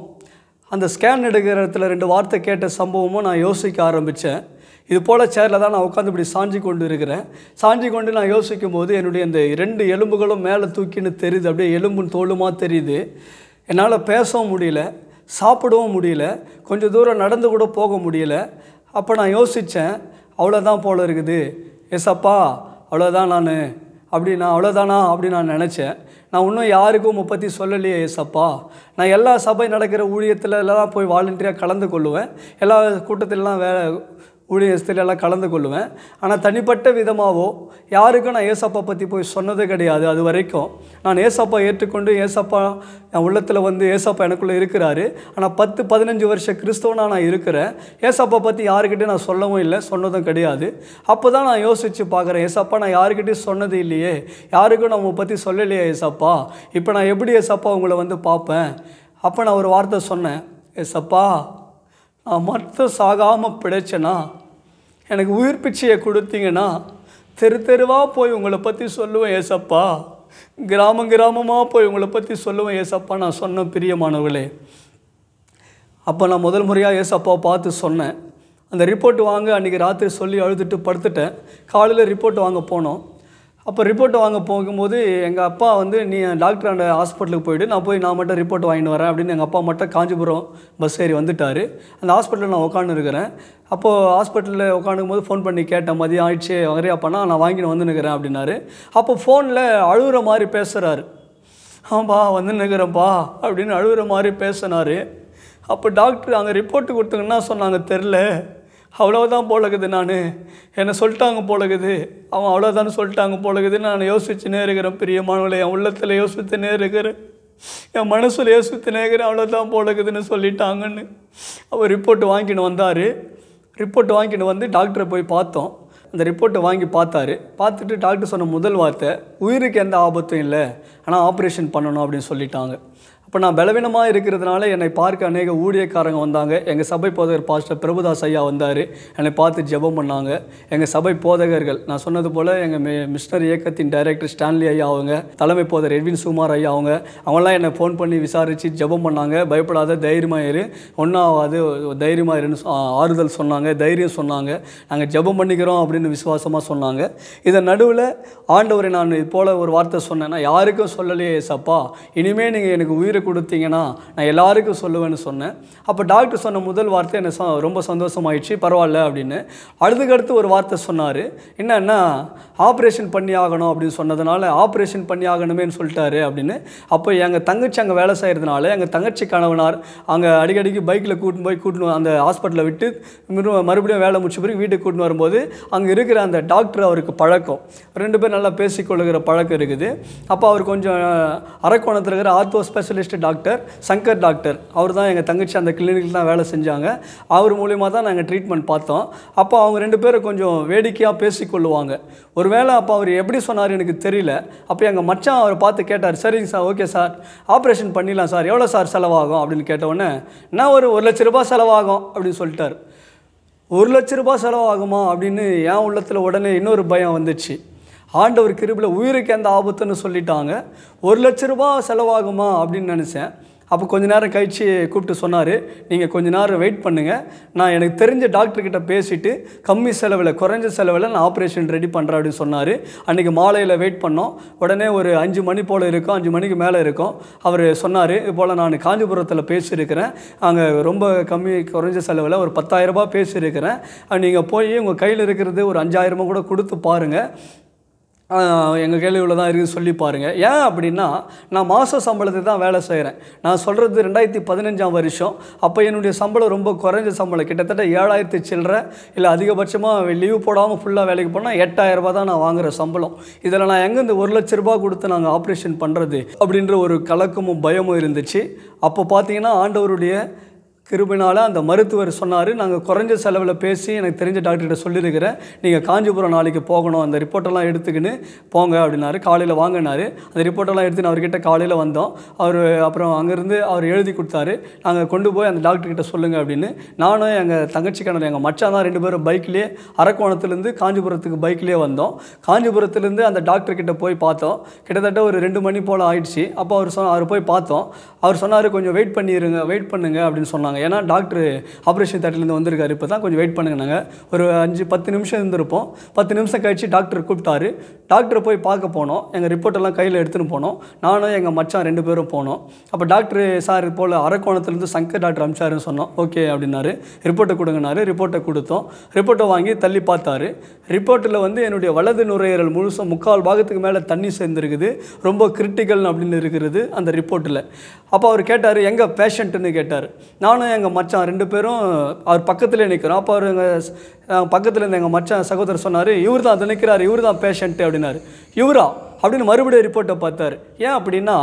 அந்த ஸ்கேன் எடுக்கிற இடத்துல ரெண்டு வார்த்தை கேட்ட சம்பவமும் நான் யோசிக்க ஆரம்பித்தேன் இது போல் சேரில் தான் நான் உட்காந்து இப்படி சாஞ்சி கொண்டு இருக்கிறேன் சாஞ்சி கொண்டு நான் யோசிக்கும் போது என்னுடைய இந்த ரெண்டு எலும்புகளும் மேலே தூக்கின்னு தெரியுது அப்படியே எலும்புன்னு தோலுமாக தெரியுது என்னால் பேசவும் முடியல சாப்பிடவும் முடியல கொஞ்சம் தூரம் நடந்து கூட போக முடியல அப்போ நான் யோசித்தேன் அவ்வளோதான் போல் இருக்குது எஸ் அப்பா அவ்வளோதான் நான் நான் அவ்வளோதானா அப்படின்னு நான் நினச்சேன் நான் இன்னும் யாருக்கும் பற்றி சொல்லலையே அப்பா நான் எல்லா சபை நடக்கிற ஊழியத்தில் எல்லாம் போய் வாலண்டியராக கலந்து கொள்ளுவேன் எல்லா கூட்டத்திலலாம் வே ஊழியஸ்திலெல்லாம் கலந்து கொள்ளுவேன் ஆனால் தனிப்பட்ட விதமாகவோ யாருக்கும் நான் ஏசப்பா பற்றி போய் சொன்னதே கிடையாது அது வரைக்கும் நான் ஏசப்பா ஏற்றுக்கொண்டு ஏசப்பா என் உள்ளத்தில் வந்து ஏசப்பா எனக்குள்ளே இருக்கிறாரு ஆனால் பத்து பதினஞ்சு வருஷ கிறிஸ்தவனாக நான் இருக்கிறேன் ஏசப்பா பற்றி யாருக்கிட்டையும் நான் சொல்லவும் இல்லை சொன்னதும் கிடையாது அப்போ தான் நான் யோசித்து பார்க்குறேன் ஏசப்பா நான் யாருக்கிட்டேயும் சொன்னது இல்லையே யாருக்கும் நான் உங்களை பற்றி சொல்லலையே ஏசப்பா இப்போ நான் எப்படி ஏசப்பா உங்களை வந்து பார்ப்பேன் அப்போ நான் ஒரு வார்த்தை சொன்னேன் ஏசப்பா மற்ற சாகாமல் பிழைச்சனா எனக்கு உயிர் பிச்சையை கொடுத்தீங்கன்னா தெரு தெருவாக போய் உங்களை பற்றி சொல்லுவேன் ஏசப்பா கிராமம் கிராமமாக போய் உங்களை பற்றி சொல்லுவேன் ஏசப்பா நான் சொன்ன பிரியமானவர்களே அப்போ நான் முதல் முறையாக ஏசப்பா பார்த்து சொன்னேன் அந்த ரிப்போர்ட் வாங்க அன்றைக்கி ராத்திரி சொல்லி அழுதுட்டு படுத்துட்டேன் காலையில் ரிப்போர்ட் வாங்க போனோம் அப்போ ரிப்போர்ட் வாங்க போகும்போது எங்கள் அப்பா வந்து நீ டாக்டர் அந்த ஹாஸ்பிட்டலுக்கு போயிட்டு நான் போய் நான் மட்டும் ரிப்போர்ட் வாங்கிட்டு வரேன் அப்படின்னு எங்கள் அப்பா மட்டும் காஞ்சிபுரம் பஸ் ஏறி வந்துட்டார் அந்த ஹாஸ்பிட்டலில் நான் உட்காந்துருக்கிறேன் அப்போது ஹாஸ்பிட்டலில் உட்காந்துக்கும் போது ஃபோன் பண்ணி கேட்டேன் மதியம் ஆயிடுச்சு வரையாப்பானா நான் வாங்கிட்டு வந்துன்னுக்கிறேன் அப்படின்னாரு அப்போ ஃபோனில் அழுகிற மாதிரி பேசுகிறாரு ஆம்பா வந்துன்னுக்கிறேன்ப்பா அப்படின்னு அழுகிற மாதிரி பேசினார் அப்போ டாக்டர் அங்கே ரிப்போர்ட்டு கொடுத்தங்கன்னா சொன்னாங்க தெரில அவ்வளோதான் போலகுது நான் என்னை சொல்லிட்டாங்க போலகுது அவன் அவ்வளோதான் சொல்லிட்டாங்க போலகுதுன்னு நான் யோசிச்சுனே இருக்கிறேன் பிரியமானவளை என் உள்ளத்தில் யோசித்துனே இருக்கிறேன் என் மனசில் யோசித்துனே இருக்கிறேன் அவ்வளோதான் போலகுதுன்னு சொல்லிட்டாங்கன்னு அவர் ரிப்போர்ட்டு வாங்கின்னு வந்தார் ரிப்போர்ட் வாங்கிட்டு வந்து டாக்டரை போய் பார்த்தோம் அந்த ரிப்போர்ட்டை வாங்கி பார்த்தாரு பார்த்துட்டு டாக்டர் சொன்ன முதல் வார்த்தை உயிருக்கு எந்த ஆபத்தும் இல்லை ஆனால் ஆப்ரேஷன் பண்ணணும் அப்படின்னு சொல்லிட்டாங்க இப்போ நான் பலவீனமாக இருக்கிறதுனால என்னை பார்க்க அநேக ஊழியக்காரங்க வந்தாங்க எங்கள் சபை போதகர் பாஸ்டர் பிரபுதாஸ் ஐயா வந்தார் என்னை பார்த்து ஜெபம் பண்ணாங்க எங்கள் சபை போதகர்கள் நான் சொன்னது போல் எங்கள் மிஸ்டர் இயக்கத்தின் டைரக்டர் ஸ்டான்லி ஐயா அவங்க தலைமை போதர் எட்வின் சுமார் ஐயா அவங்க அவங்களாம் என்னை ஃபோன் பண்ணி விசாரித்து ஜெபம் பண்ணாங்க பயப்படாத தைரியமாக இரு ஒன்றாவது தைரியமாக இருன்னு ஆறுதல் சொன்னாங்க தைரியம் சொன்னாங்க நாங்கள் ஜெபம் பண்ணிக்கிறோம் அப்படின்னு விசுவாசமாக சொன்னாங்க இதன் நடுவில் ஆண்டவரை நான் இது போல் ஒரு வார்த்தை சொன்னேன்னா யாருக்கும் சொல்லலையே சப்பா இனிமேல் நீங்கள் எனக்கு உயிரை கொடுத்தீங்கன்னா நான் எல்லாருக்கும் சொல்லுவேன்னு சொன்னேன் அப்போ டாக்டர் சொன்ன முதல் வார்த்தை என்ன ரொம்ப சந்தோஷமாயிடுச்சு பரவாயில்ல அப்படின்னு அடுத்துக்கடுத்து ஒரு வார்த்தை சொன்னார் என்னன்னா ஆப்ரேஷன் பண்ணி ஆகணும் அப்படின்னு சொன்னதுனால ஆப்ரேஷன் பண்ணி ஆகணுமே சொல்லிட்டாரு அப்படின்னு அப்போ எங்கள் தங்கச்சி அங்கே வேலை செய்கிறதுனால எங்கள் தங்கச்சி கணவனார் அங்கே அடிக்கடிக்கு பைக்கில் கூட்டு போய் கூட்டின்னு அந்த ஹாஸ்பிட்டலில் விட்டு மறுபடியும் வேலை முடிச்ச பிறகு வீட்டுக்கு கூட்டின்னு வரும்போது அங்கே இருக்கிற அந்த டாக்டர் அவருக்கு பழக்கம் ரெண்டு பேர் நல்லா பேசிக்கொள்ளுகிற பழக்கம் இருக்குது அப்போ அவர் கொஞ்சம் அரக்கோணத்தில் இருக்கிற ortho specialist specialist doctor Shankar doctor அவர் தான் எங்கள் தங்கச்சி அந்த கிளினிக்கில் தான் வேலை செஞ்சாங்க அவர் மூலிமா தான் நாங்கள் ட்ரீட்மெண்ட் பார்த்தோம் அப்போ அவங்க ரெண்டு பேரும் கொஞ்சம் வேடிக்கையாக பேசிக்கொள்ளுவாங்க வேளை அப்போ அவர் எப்படி சொன்னார் எனக்கு தெரியல அப்போ எங்கள் மச்சான் அவரை பார்த்து கேட்டார் சரிங்க சார் ஓகே சார் ஆப்ரேஷன் பண்ணிடலாம் சார் எவ்வளோ சார் செலவாகும் அப்படின்னு கேட்டவுடனே என்ன ஒரு ஒரு லட்ச ரூபா செலவாகும் அப்படின்னு சொல்லிட்டார் ஒரு லட்ச ரூபா செலவாகுமா அப்படின்னு என் உள்ளத்தில் உடனே இன்னொரு பயம் வந்துச்சு ஆண்டவர் கிருபில் உயிருக்கு எந்த ஆபத்துன்னு சொல்லிட்டாங்க ஒரு லட்ச ரூபா செலவாகுமா அப்படின்னு நினச்சேன் அப்போ கொஞ்ச நேரம் கழித்து கூப்பிட்டு சொன்னார் நீங்கள் கொஞ்ச நேரம் வெயிட் பண்ணுங்கள் நான் எனக்கு தெரிஞ்ச டாக்டர்கிட்ட பேசிவிட்டு கம்மி செலவில் குறைஞ்ச செலவில் நான் ஆப்ரேஷன் ரெடி பண்ணுறேன் அப்படின்னு சொன்னார் அன்றைக்கி மாலையில் வெயிட் பண்ணோம் உடனே ஒரு அஞ்சு மணி போல் இருக்கும் அஞ்சு மணிக்கு மேலே இருக்கும் அவர் சொன்னார் இப்போல் நான் காஞ்சிபுரத்தில் பேசியிருக்கிறேன் அங்கே ரொம்ப கம்மி குறைஞ்ச செலவில் ஒரு பத்தாயிரரூபா பேசியிருக்கிறேன் நீங்கள் போய் உங்கள் கையில் இருக்கிறது ஒரு அஞ்சாயிரமாக கூட கொடுத்து பாருங்கள் எங்கள் கேள்வியில் தான் இருக்குது சொல்லி பாருங்கள் ஏன் அப்படின்னா நான் மாத சம்பளத்தை தான் வேலை செய்கிறேன் நான் சொல்கிறது ரெண்டாயிரத்தி பதினஞ்சாம் வருஷம் அப்போ என்னுடைய சம்பளம் ரொம்ப குறைஞ்ச சம்பளம் கிட்டத்தட்ட ஏழாயிரத்தி சில்லற இல்லை அதிகபட்சமாக லீவ் போடாமல் ஃபுல்லாக வேலைக்கு போனால் ரூபா தான் நான் வாங்குகிற சம்பளம் இதில் நான் எங்கேருந்து ஒரு லட்ச ரூபா கொடுத்து நாங்கள் ஆப்ரேஷன் பண்ணுறது அப்படின்ற ஒரு கலக்கமும் பயமும் இருந்துச்சு அப்போ பார்த்தீங்கன்னா ஆண்டவருடைய கிருபினால் அந்த மருத்துவர் சொன்னார் நாங்கள் குறைஞ்ச செலவில் பேசி எனக்கு தெரிஞ்ச டாக்டர்கிட்ட சொல்லியிருக்கிறேன் நீங்கள் காஞ்சிபுரம் நாளைக்கு போகணும் அந்த ரிப்போர்ட்டெல்லாம் எடுத்துக்கின்னு போங்க அப்படின்னாரு காலையில் வாங்கினார் அந்த ரிப்போர்ட்டெல்லாம் எடுத்துன்னு அவர்கிட்ட காலையில் வந்தோம் அவர் அப்புறம் அங்கேருந்து அவர் எழுதி கொடுத்தாரு நாங்கள் கொண்டு போய் அந்த டாக்டர்கிட்ட சொல்லுங்கள் அப்படின்னு நானும் எங்கள் தங்கச்சி கணவர் எங்கள் மச்சான் தான் ரெண்டு பேரும் பைக்லேயே அரக்கோணத்துலேருந்து காஞ்சிபுரத்துக்கு பைக்லேயே வந்தோம் காஞ்சிபுரத்துலேருந்து அந்த டாக்டர்கிட்ட போய் பார்த்தோம் கிட்டத்தட்ட ஒரு ரெண்டு மணி போல் ஆயிடுச்சு அப்போ அவர் சொன்ன அவர் போய் பார்த்தோம் அவர் சொன்னார் கொஞ்சம் வெயிட் பண்ணிடுங்க வெயிட் பண்ணுங்க அப்படின்னு சொன்னாங்க சொன்னாங்க ஏன்னா டாக்டர் ஆப்ரேஷன் தேட்டர்லேருந்து வந்திருக்காரு இப்போ தான் கொஞ்சம் வெயிட் பண்ணுங்கனாங்க ஒரு அஞ்சு பத்து நிமிஷம் இருந்திருப்போம் பத்து நிமிஷம் கழித்து டாக்டர் கூப்பிட்டாரு டாக்டரை போய் பார்க்க போனோம் எங்கள் ரிப்போர்ட்டெல்லாம் கையில் எடுத்துன்னு போனோம் நானும் எங்கள் மச்சான் ரெண்டு பேரும் போனோம் அப்போ டாக்டர் சார் போல் அரக்கோணத்துலேருந்து சங்கர் டாக்டர் அமிச்சாருன்னு சொன்னோம் ஓகே அப்படின்னாரு ரிப்போர்ட்டை கொடுங்கனாரு ரிப்போர்ட்டை கொடுத்தோம் ரிப்போர்ட்டை வாங்கி தள்ளி பார்த்தாரு ரிப்போர்ட்டில் வந்து என்னுடைய வலது நுரையீரல் முழுசும் முக்கால் பாகத்துக்கு மேலே தண்ணி சேர்ந்துருக்குது ரொம்ப கிரிட்டிக்கல் அப்படின்னு இருக்கிறது அந்த ரிப்போர்ட்டில் அப்போ அவர் கேட்டார் எங்கே பேஷண்ட்டுன்னு கேட்டார் நானும் நானும் எங்கள் மச்சான் ரெண்டு பேரும் அவர் பக்கத்தில் நிற்கிறோம் அப்போ அவர் எங்கள் பக்கத்தில் இருந்த எங்கள் மச்சான் சகோதரர் சொன்னார் இவர் தான் அது நிற்கிறார் இவர் தான் பேஷண்ட்டு அப்படின்னாரு இவரா அப்படின்னு மறுபடியும் ரிப்போர்ட்டை பார்த்தார் ஏன் அப்படின்னா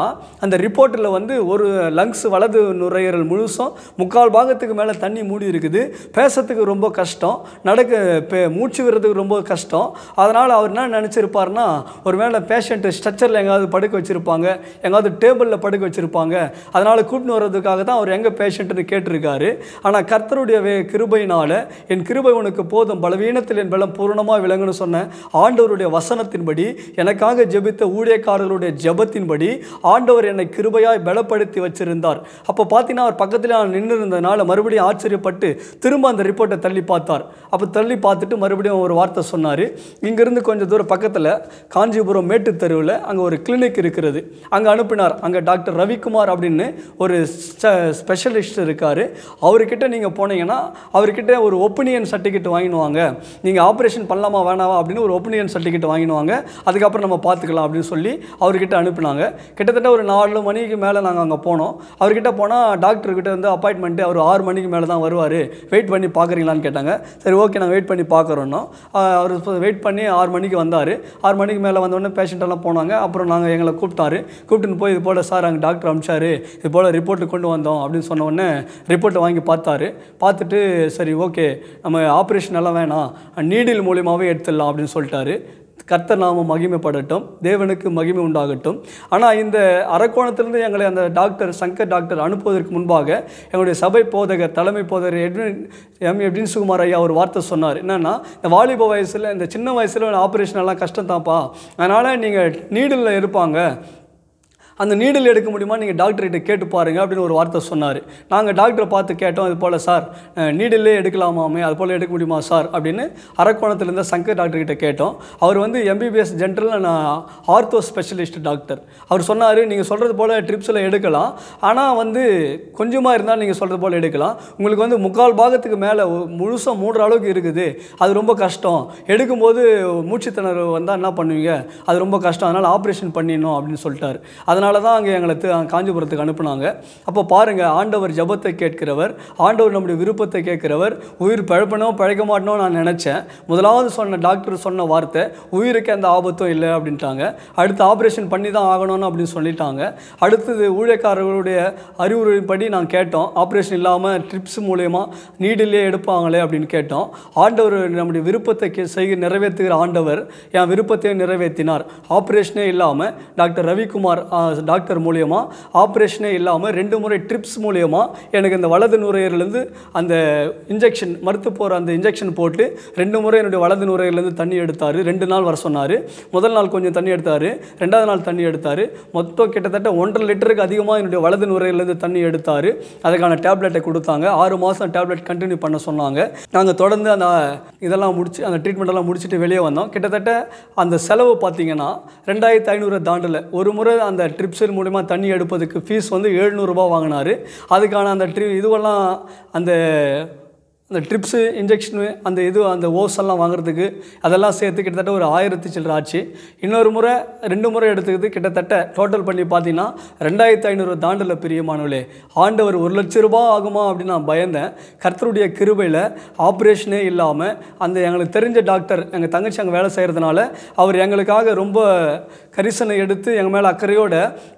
அந்த ரிப்போர்ட்டில் வந்து ஒரு லங்ஸ் வலது நுரையீரல் முழுசும் முக்கால் பாகத்துக்கு மேலே தண்ணி மூடி இருக்குது பேசுறதுக்கு ரொம்ப கஷ்டம் நடக்க மூச்சு விடுறதுக்கு ரொம்ப கஷ்டம் அதனால் அவர் என்ன நினச்சிருப்பார்னா ஒரு வேலை பேஷண்ட்டு ஸ்ட்ரக்சரில் எங்காவது படுக்க வச்சுருப்பாங்க எங்காவது டேபிளில் படுக்க வச்சுருப்பாங்க அதனால் கூட்டின்னு வர்றதுக்காக தான் அவர் எங்கே பேஷண்ட்டுன்னு கேட்டிருக்காரு ஆனால் கர்த்தருடைய வே கிருபையினால் என் கிருபை உனக்கு போதும் பலவீனத்தில் என் பலம் பூர்ணமாக விளங்குன்னு சொன்ன ஆண்டவருடைய வசனத்தின்படி எனக்காக ஜெபி குறித்த ஊழியக்காரர்களுடைய ஜபத்தின்படி ஆண்டவர் என்னை கிருபையாய் பலப்படுத்தி வச்சிருந்தார் அப்போ பார்த்தீங்கன்னா அவர் பக்கத்தில் நான் நின்று இருந்ததுனால மறுபடியும் ஆச்சரியப்பட்டு திரும்ப அந்த ரிப்போர்ட்டை தள்ளி பார்த்தார் அப்போ தள்ளி பார்த்துட்டு மறுபடியும் ஒரு வார்த்தை சொன்னார் இங்கேருந்து கொஞ்சம் தூரம் பக்கத்தில் காஞ்சிபுரம் மேட்டு தெருவில் அங்கே ஒரு கிளினிக் இருக்கிறது அங்கே அனுப்பினார் அங்கே டாக்டர் ரவிக்குமார் அப்படின்னு ஒரு ஸ்பெஷலிஸ்ட் இருக்கார் அவர்கிட்ட நீங்கள் போனீங்கன்னா அவர்கிட்ட ஒரு ஒப்பீனியன் சர்டிஃபிகேட் வாங்கினுவாங்க நீங்கள் ஆப்ரேஷன் பண்ணலாமா வேணாமா அப்படின்னு ஒரு ஒப்பீனியன் சர்டிஃபிகேட் வாங்கினுவாங்க அதுக்கப்புறம் நம்ம பார்த்துக்கலாம் பண்ணிக்கலாம் அப்படின்னு சொல்லி அவர்கிட்ட அனுப்பினாங்க கிட்டத்தட்ட ஒரு நாலு மணிக்கு மேலே நாங்கள் அங்கே போனோம் அவர்கிட்ட போனால் டாக்டர்கிட்ட வந்து அப்பாயின்மெண்ட்டு அவர் ஆறு மணிக்கு மேலே தான் வருவார் வெயிட் பண்ணி பார்க்குறீங்களான்னு கேட்டாங்க சரி ஓகே நாங்கள் வெயிட் பண்ணி பார்க்குறோன்னோ அவர் வெயிட் பண்ணி ஆறு மணிக்கு வந்தார் ஆறு மணிக்கு மேலே வந்தோடனே பேஷண்ட்டெல்லாம் போனாங்க அப்புறம் நாங்கள் எங்களை கூப்பிட்டாரு கூப்பிட்டுன்னு போய் இது போல் சார் அங்கே டாக்டர் அமிச்சார் இது போல் ரிப்போர்ட்டு கொண்டு வந்தோம் அப்படின்னு சொன்ன உடனே ரிப்போர்ட்டை வாங்கி பார்த்தாரு பார்த்துட்டு சரி ஓகே நம்ம ஆப்ரேஷன் எல்லாம் வேணாம் நீடில் மூலியமாகவே எடுத்துடலாம் அப்படின்னு சொல்லிட்டாரு கர்த்த நாம மகிமைப்படட்டும் தேவனுக்கு மகிமை உண்டாகட்டும் ஆனால் இந்த அரக்கோணத்திலிருந்து எங்களை அந்த டாக்டர் சங்கர் டாக்டர் அனுப்புவதற்கு முன்பாக எங்களுடைய சபை போதகர் தலைமை போதகர் எட்வின் எம் எட்வின் சுகுமார் ஐயா ஒரு வார்த்தை சொன்னார் என்னென்னா இந்த வாலிப வயசில் இந்த சின்ன வயசில் ஆப்ரேஷன் எல்லாம் கஷ்டம் தான்ப்பா அதனால் நீங்கள் நீடில் இருப்பாங்க அந்த நீடில் எடுக்க முடியுமா நீங்கள் டாக்டர்கிட்ட கேட்டு பாருங்கள் அப்படின்னு ஒரு வார்த்தை சொன்னார் நாங்கள் டாக்டரை பார்த்து கேட்டோம் அது போல் சார் நீடிலே எடுக்கலாமாமே அது போல் எடுக்க முடியுமா சார் அப்படின்னு அரக்கோணத்துலேருந்து சங்கர் டாக்டர்கிட்ட கேட்டோம் அவர் வந்து எம்பிபிஎஸ் ஜென்ரல் நான் ஆர்த்தோ ஸ்பெஷலிஸ்ட் டாக்டர் அவர் சொன்னார் நீங்கள் சொல்கிறது போல் ட்ரிப்ஸில் எடுக்கலாம் ஆனால் வந்து கொஞ்சமாக இருந்தால் நீங்கள் சொல்கிறது போல் எடுக்கலாம் உங்களுக்கு வந்து முக்கால் பாகத்துக்கு மேலே முழுசாக மூடுற அளவுக்கு இருக்குது அது ரொம்ப கஷ்டம் எடுக்கும்போது மூச்சுத்திணறு வந்தால் என்ன பண்ணுவீங்க அது ரொம்ப கஷ்டம் அதனால் ஆப்ரேஷன் பண்ணிடணும் அப்படின்னு சொல்லிட்டார் அதனால் அதனால தான் அங்கே எங்களை காஞ்சிபுரத்துக்கு அனுப்புனாங்க அப்போ பாருங்கள் ஆண்டவர் ஜபத்தை கேட்கிறவர் ஆண்டவர் நம்முடைய விருப்பத்தை கேட்கிறவர் உயிர் பழப்பணும் பழைக்க மாட்டேனோ நான் நினச்சேன் முதலாவது சொன்ன டாக்டர் சொன்ன வார்த்தை உயிருக்கு எந்த ஆபத்தும் இல்லை அப்படின்ட்டாங்க அடுத்து ஆப்ரேஷன் பண்ணி தான் ஆகணும்னு அப்படின்னு சொல்லிட்டாங்க அடுத்தது ஊழியக்காரர்களுடைய அறிவுரைப்படி நான் கேட்டோம் ஆப்ரேஷன் இல்லாமல் ட்ரிப்ஸ் மூலயமா நீடிலே எடுப்பாங்களே அப்படின்னு கேட்டோம் ஆண்டவர் நம்முடைய விருப்பத்தை செய்ய நிறைவேற்றுகிற ஆண்டவர் என் விருப்பத்தையும் நிறைவேற்றினார் ஆப்ரேஷனே இல்லாமல் டாக்டர் ரவிக்குமார் டாக்டர் மூலியமாக ஆப்ரேஷனே இல்லாமல் ரெண்டு முறை ட்ரிப்ஸ் மூலியமாக எனக்கு இந்த வலது நுரையிலேருந்து அந்த இன்ஜெக்ஷன் மறுத்து போகிற அந்த இன்ஜெக்ஷன் போட்டு ரெண்டு முறை என்னுடைய வலது நுரையிலேருந்து தண்ணி எடுத்தார் ரெண்டு நாள் வர சொன்னார் முதல் நாள் கொஞ்சம் தண்ணி எடுத்தார் ரெண்டாவது நாள் தண்ணி எடுத்தார் மொத்தம் கிட்டத்தட்ட ஒன்றரை லிட்டருக்கு அதிகமாக என்னுடைய வலது நுரையிலேருந்து தண்ணி எடுத்தார் அதுக்கான டேப்லெட்டை கொடுத்தாங்க ஆறு மாதம் டேப்லெட் கண்டினியூ பண்ண சொன்னாங்க நாங்கள் தொடர்ந்து அந்த இதெல்லாம் முடிச்சு அந்த ட்ரீட்மெண்ட்டெல்லாம் முடிச்சுட்டு வெளியே வந்தோம் கிட்டத்தட்ட அந்த செலவு பார்த்திங்கன்னா ரெண்டாயிரத்து ஐநூறு தாண்டில் ஒரு முறை அந்த ட்ரிப்ஸின் மூலிமா தண்ணி எடுப்பதுக்கு ஃபீஸ் வந்து எழுநூறுரூபா வாங்கினார் அதுக்கான அந்த ட்ரி இதுவெல்லாம் அந்த அந்த ட்ரிப்ஸு இன்ஜெக்ஷனு அந்த இது அந்த ஓஸ் எல்லாம் வாங்குறதுக்கு அதெல்லாம் சேர்த்து கிட்டத்தட்ட ஒரு ஆயிரத்து சில்லற ஆச்சு இன்னொரு முறை ரெண்டு முறை எடுத்துக்கிறது கிட்டத்தட்ட டோட்டல் பண்ணி பார்த்தீங்கன்னா ரெண்டாயிரத்து ஐநூறு தாண்டில் பிரியமானவளே ஆண்டவர் ஒரு லட்ச ரூபா ஆகுமா அப்படின்னு நான் பயந்தேன் கர்த்தருடைய கிருபையில் ஆப்ரேஷனே இல்லாமல் அந்த எங்களுக்கு தெரிஞ்ச டாக்டர் எங்கள் தங்கச்சி அங்கே வேலை செய்கிறதுனால அவர் எங்களுக்காக ரொம்ப கரிசனை எடுத்து எங்கள் மேலே அக்கறையோட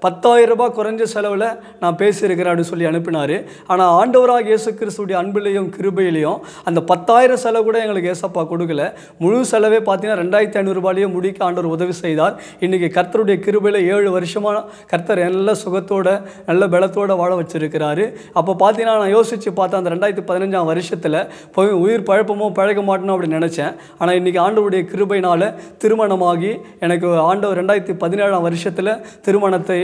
பத்தாயிரம் ரூபாய் குறைஞ்ச செலவில் நான் பேசியிருக்கிறேன் அப்படின்னு சொல்லி அனுப்பினார் ஆனால் ஆண்டவராக இயேசு கிறிஸ்துடைய அன்பிலையும் கிருபையிலையும் முடியும் அந்த பத்தாயிரம் செலவு கூட எங்களுக்கு ஏசப்பா கொடுக்கல முழு செலவே பார்த்தீங்கன்னா ரெண்டாயிரத்தி ஐநூறுரூபாலேயே முடிக்க ஆண்டவர் உதவி செய்தார் இன்றைக்கி கர்த்தருடைய கிருபையில் ஏழு வருஷமாக கர்த்தர் நல்ல சுகத்தோட நல்ல பலத்தோடு வாழ வச்சிருக்கிறாரு அப்போ பார்த்தீங்கன்னா நான் யோசித்து பார்த்தேன் அந்த ரெண்டாயிரத்தி பதினஞ்சாம் வருஷத்தில் போய் உயிர் பழப்பமோ பழக மாட்டேனோ அப்படி நினச்சேன் ஆனால் இன்றைக்கி ஆண்டவருடைய கிருபைனால் திருமணமாகி எனக்கு ஆண்டவர் ரெண்டாயிரத்தி பதினேழாம் வருஷத்தில் திருமணத்தை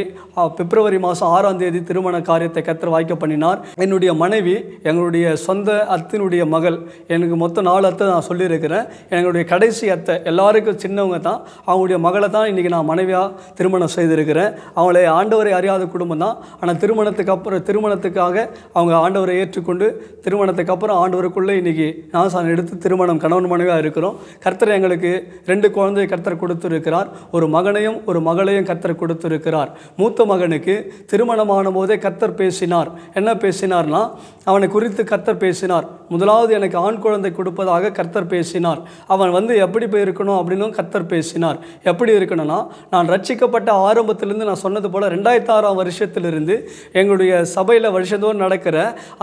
பிப்ரவரி மாதம் ஆறாம் தேதி திருமண காரியத்தை கத்திர வாய்க்க பண்ணினார் என்னுடைய மனைவி எங்களுடைய சொந்த அத்தினுடைய என்னுடைய மகள் எனக்கு மொத்தம் நாலு அத்தை நான் சொல்லியிருக்கிறேன் எங்களுடைய கடைசி அத்தை எல்லாருக்கும் சின்னவங்க தான் அவங்களுடைய மகளை தான் இன்றைக்கி நான் மனைவியாக திருமணம் செய்திருக்கிறேன் அவங்களே ஆண்டவரை அறியாத குடும்பம் தான் ஆனால் திருமணத்துக்கு அப்புறம் திருமணத்துக்காக அவங்க ஆண்டவரை ஏற்றுக்கொண்டு திருமணத்துக்கு அப்புறம் ஆண்டவருக்குள்ளே இன்றைக்கி நான் சாணம் எடுத்து திருமணம் கணவன் மனைவியாக இருக்கிறோம் கர்த்தர் எங்களுக்கு ரெண்டு குழந்தையை கர்த்தர் கொடுத்துருக்கிறார் ஒரு மகனையும் ஒரு மகளையும் கர்த்தர் கொடுத்துருக்கிறார் மூத்த மகனுக்கு திருமணமான போதே கர்த்தர் பேசினார் என்ன பேசினார்னா அவனை குறித்து கர்த்தர் பேசினார் முதலாவது எனக்கு ஆண் குழந்தை கொடுப்பதாக கர்த்தர் பேசினார் அவன் வந்து எப்படி போய் இருக்கணும் அப்படின்னு கர்த்தர் பேசினார் எப்படி இருக்கணும்னா நான் ரட்சிக்கப்பட்ட ஆரம்பத்திலேருந்து நான் சொன்னது போல் ரெண்டாயிரத்தி ஆறாம் வருஷத்திலிருந்து எங்களுடைய சபையில் வருஷத்தோடு நடக்கிற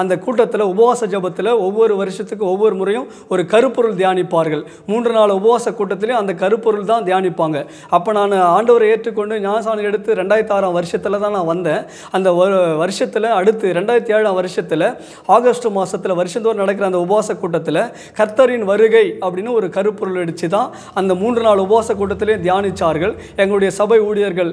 அந்த கூட்டத்தில் உபவாச ஜபத்தில் ஒவ்வொரு வருஷத்துக்கு ஒவ்வொரு முறையும் ஒரு கருப்பொருள் தியானிப்பார்கள் மூன்று நாள் உபவாச கூட்டத்திலையும் அந்த கருப்பொருள் தான் தியானிப்பாங்க அப்போ நான் ஆண்டவரை ஏற்றுக்கொண்டு ஞானசானம் எடுத்து ரெண்டாயிரத்தி ஆறாம் வருஷத்தில் தான் நான் வந்தேன் அந்த வருஷத்தில் அடுத்து ரெண்டாயிரத்தி ஏழாம் வருஷத்தில் ஆகஸ்ட் மாதத்தில் வருஷந்தோறும் நடக்க நடக்கிற அந்த உபவாச கூட்டத்தில் கர்த்தரின் வருகை அப்படின்னு ஒரு கருப்பொருள் அடித்து தான் அந்த மூன்று நாள் உபவாச கூட்டத்திலே தியானித்தார்கள் எங்களுடைய சபை ஊழியர்கள்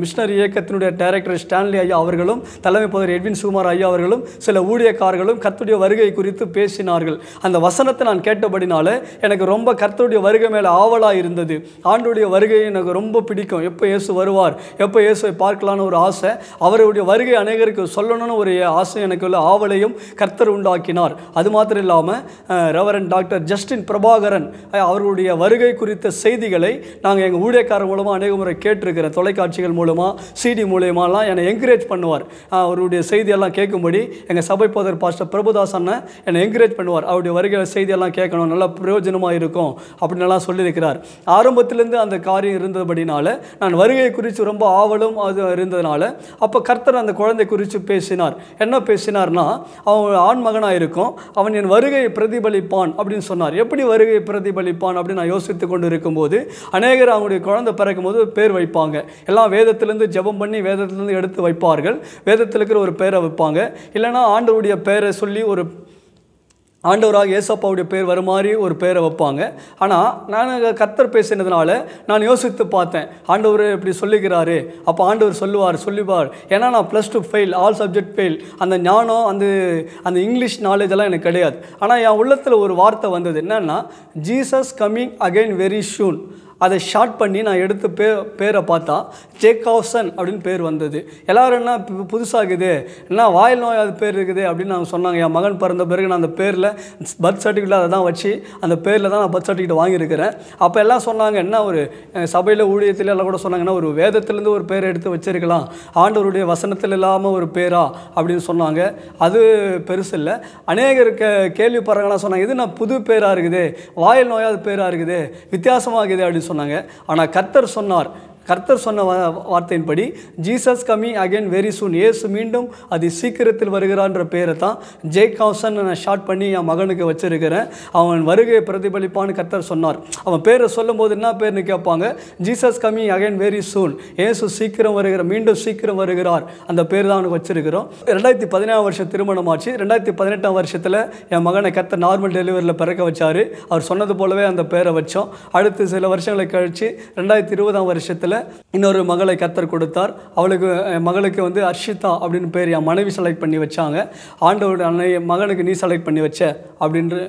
மிஷினரி இயக்கத்தினுடைய டைரக்டர் ஸ்டான்லி ஐயா அவர்களும் தலைமை பதவி எட்வின் சுமார் ஐயா அவர்களும் சில ஊழியக்காரர்களும் கர்த்துடைய வருகை குறித்து பேசினார்கள் அந்த வசனத்தை நான் கேட்டபடினால எனக்கு ரொம்ப கர்த்தருடைய வருகை மேலே ஆவலாக இருந்தது ஆண்டுடைய வருகை எனக்கு ரொம்ப பிடிக்கும் எப்போ இயேசு வருவார் எப்போ இயேசுவை பார்க்கலான்னு ஒரு ஆசை அவருடைய வருகை அநேகருக்கு சொல்லணும்னு ஒரு ஆசை எனக்கு உள்ள ஆவலையும் கர்த்தர் உண்டாக்கினார் அது அது மாத்திரம் இல்லாமல் ரெவரன் டாக்டர் ஜஸ்டின் பிரபாகரன் அவர்களுடைய வருகை குறித்த செய்திகளை நாங்கள் எங்கள் ஊழியக்காரர் மூலமாக அநேக முறை கேட்டிருக்கிற தொலைக்காட்சிகள் மூலமாக சிடி மூலயமாலாம் என்னை என்கரேஜ் பண்ணுவார் அவருடைய செய்தியெல்லாம் கேட்கும்படி எங்கள் சபை போதர் பாஸ்டர் பிரபுதாஸ் அண்ணன் என்னை என்கரேஜ் பண்ணுவார் அவருடைய வருகை செய்தியெல்லாம் கேட்கணும் நல்லா பிரயோஜனமாக இருக்கும் அப்படின்னுலாம் சொல்லியிருக்கிறார் ஆரம்பத்திலேருந்து அந்த காரியம் இருந்தபடினால நான் வருகை குறித்து ரொம்ப ஆவலும் அது இருந்ததுனால அப்போ கர்த்தர் அந்த குழந்தை குறித்து பேசினார் என்ன பேசினார்னா அவங்க ஆண் மகனாக இருக்கும் அவன் என் வருகையை பிரதிபலிப்பான் அப்படின்னு சொன்னார் எப்படி வருகையை பிரதிபலிப்பான் அப்படின்னு நான் யோசித்து கொண்டு இருக்கும்போது அநேகர் அவங்களுடைய குழந்தை பிறக்கும் போது பேர் வைப்பாங்க எல்லாம் வேதத்திலேருந்து ஜபம் பண்ணி வேதத்திலேருந்து எடுத்து வைப்பார்கள் வேதத்தில் இருக்கிற ஒரு பேரை வைப்பாங்க இல்லைனா ஆண்டவருடைய பேரை சொல்லி ஒரு ஆண்டவராக ஏசப்பாவுடைய பேர் வருமாறி ஒரு பேரை வைப்பாங்க ஆனால் நான் கத்தர் பேசினதுனால நான் யோசித்து பார்த்தேன் ஆண்டவர் இப்படி சொல்லிக்கிறாரு அப்போ ஆண்டவர் சொல்லுவார் சொல்லுவார் ஏன்னா நான் plus two fail all subject fail அந்த ஞானம் அந்த அந்த இங்கிலீஷ் நாலேஜ் எல்லாம் எனக்கு கிடையாது ஆனால் என் உள்ளத்தில் ஒரு வார்த்தை வந்தது என்னென்னா Jesus coming again very soon அதை ஷார்ட் பண்ணி நான் எடுத்து பே பேரை பார்த்தா ஜேக்காவ்சன் அப்படின்னு பேர் வந்தது எல்லோரும் என்ன புதுசாகுது என்ன வாயில் நோயாவது பேர் இருக்குது அப்படின்னு நாங்கள் சொன்னாங்க என் மகன் பிறந்த பிறகு நான் அந்த பேரில் பர்த் சர்டிஃபிகேட் அதை தான் வச்சு அந்த பேரில் தான் நான் பர்த் சர்டிஃபிகேட் வாங்கியிருக்கிறேன் அப்போ எல்லாம் சொன்னாங்க என்ன ஒரு சபையில் ஊழியத்தில் எல்லாம் கூட சொன்னாங்கன்னா ஒரு வேதத்துலேருந்து ஒரு பேரை எடுத்து வச்சிருக்கலாம் ஆண்டவருடைய வசனத்தில் இல்லாமல் ஒரு பேரா அப்படின்னு சொன்னாங்க அது பெருசு இல்லை அநேகர் கே கேள்விப்படுறவங்களாம் சொன்னாங்க இது நான் புது பேராக இருக்குது வாயில் நோயாவது பேராக இருக்குது வித்தியாசமாக இருக்குது அப்படின்னு சொன்னாங்க ஆனால் கர்த்தர் சொன்னார் கர்த்தர் சொன்ன வார்த்தையின்படி Jesus coming again very soon Yesu மீண்டும் அது சீக்கிரத்தில் வருகிறான்ற பேரை தான் ஜெய் காசன் நான் ஷார்ட் பண்ணி என் மகனுக்கு வச்சுருக்கிறேன் அவன் வருகை பிரதிபலிப்பான்னு கர்த்தர் சொன்னார் அவன் பேரை சொல்லும்போது என்ன பேர்னு கேட்பாங்க Jesus coming again very soon Yesu சீக்கிரம் வருகிற மீண்டும் சீக்கிரம் வருகிறார் அந்த பேர் தான் அவனுக்கு வச்சுருக்கிறோம் ரெண்டாயிரத்தி பதினேழு வருஷம் திருமணம் ஆச்சு ரெண்டாயிரத்தி பதினெட்டாம் வருஷத்தில் என் மகனை கர்த்தர் நார்மல் டெலிவரியில் பிறக்க வச்சார் அவர் சொன்னது போலவே அந்த பேரை வச்சோம் அடுத்து சில வருஷங்களை கழித்து ரெண்டாயிரத்தி இருபதாம் வருஷத்தில் இன்னொரு மகளை கத்தர் கொடுத்தார் அவளுக்கு மகளுக்கு வந்து அர்ஷிதா அப்படின்னு பேர் என் மனைவி செலக்ட் பண்ணி வச்சாங்க ஆண்டவருடைய அன்னை மகனுக்கு நீ செலக்ட் பண்ணி வச்ச அப்படின்னு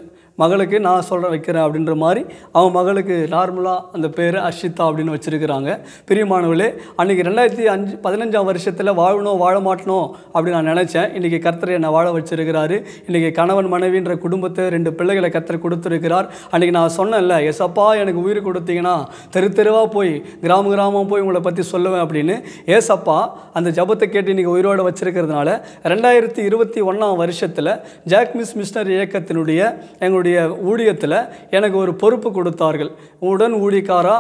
மகளுக்கு நான் சொல்கிற வைக்கிறேன் அப்படின்ற மாதிரி அவன் மகளுக்கு நார்மலாக அந்த பேர் அர்ஷிதா அப்படின்னு வச்சுருக்கிறாங்க பிரியமானவர்களே அன்றைக்கி ரெண்டாயிரத்தி அஞ்சு பதினஞ்சாம் வருஷத்தில் வாழணும் வாழ மாட்டணும் அப்படின்னு நான் நினச்சேன் இன்றைக்கி கர்த்தர் என்னை வாழ வச்சுருக்கிறாரு இன்றைக்கி கணவன் மனைவின்ற குடும்பத்தை ரெண்டு பிள்ளைகளை கர்த்தர் கொடுத்துருக்கிறார் அன்றைக்கி நான் சொன்னேன்ல ஏசப்பா எனக்கு உயிர் கொடுத்தீங்கன்னா தெரு தெருவாக போய் கிராம கிராமம் போய் உங்களை பற்றி சொல்லுவேன் அப்படின்னு ஏசப்பா அந்த ஜபத்தை கேட்டு இன்றைக்கி உயிரோடு வச்சுருக்கிறதுனால ரெண்டாயிரத்தி இருபத்தி ஒன்றாம் வருஷத்தில் ஜாக்மிஸ் மிஸ்டர் இயக்கத்தினுடைய எங்களுடைய என்னுடைய ஊழியத்தில் எனக்கு ஒரு பொறுப்பு கொடுத்தார்கள் உடன் ஊழிக்காரா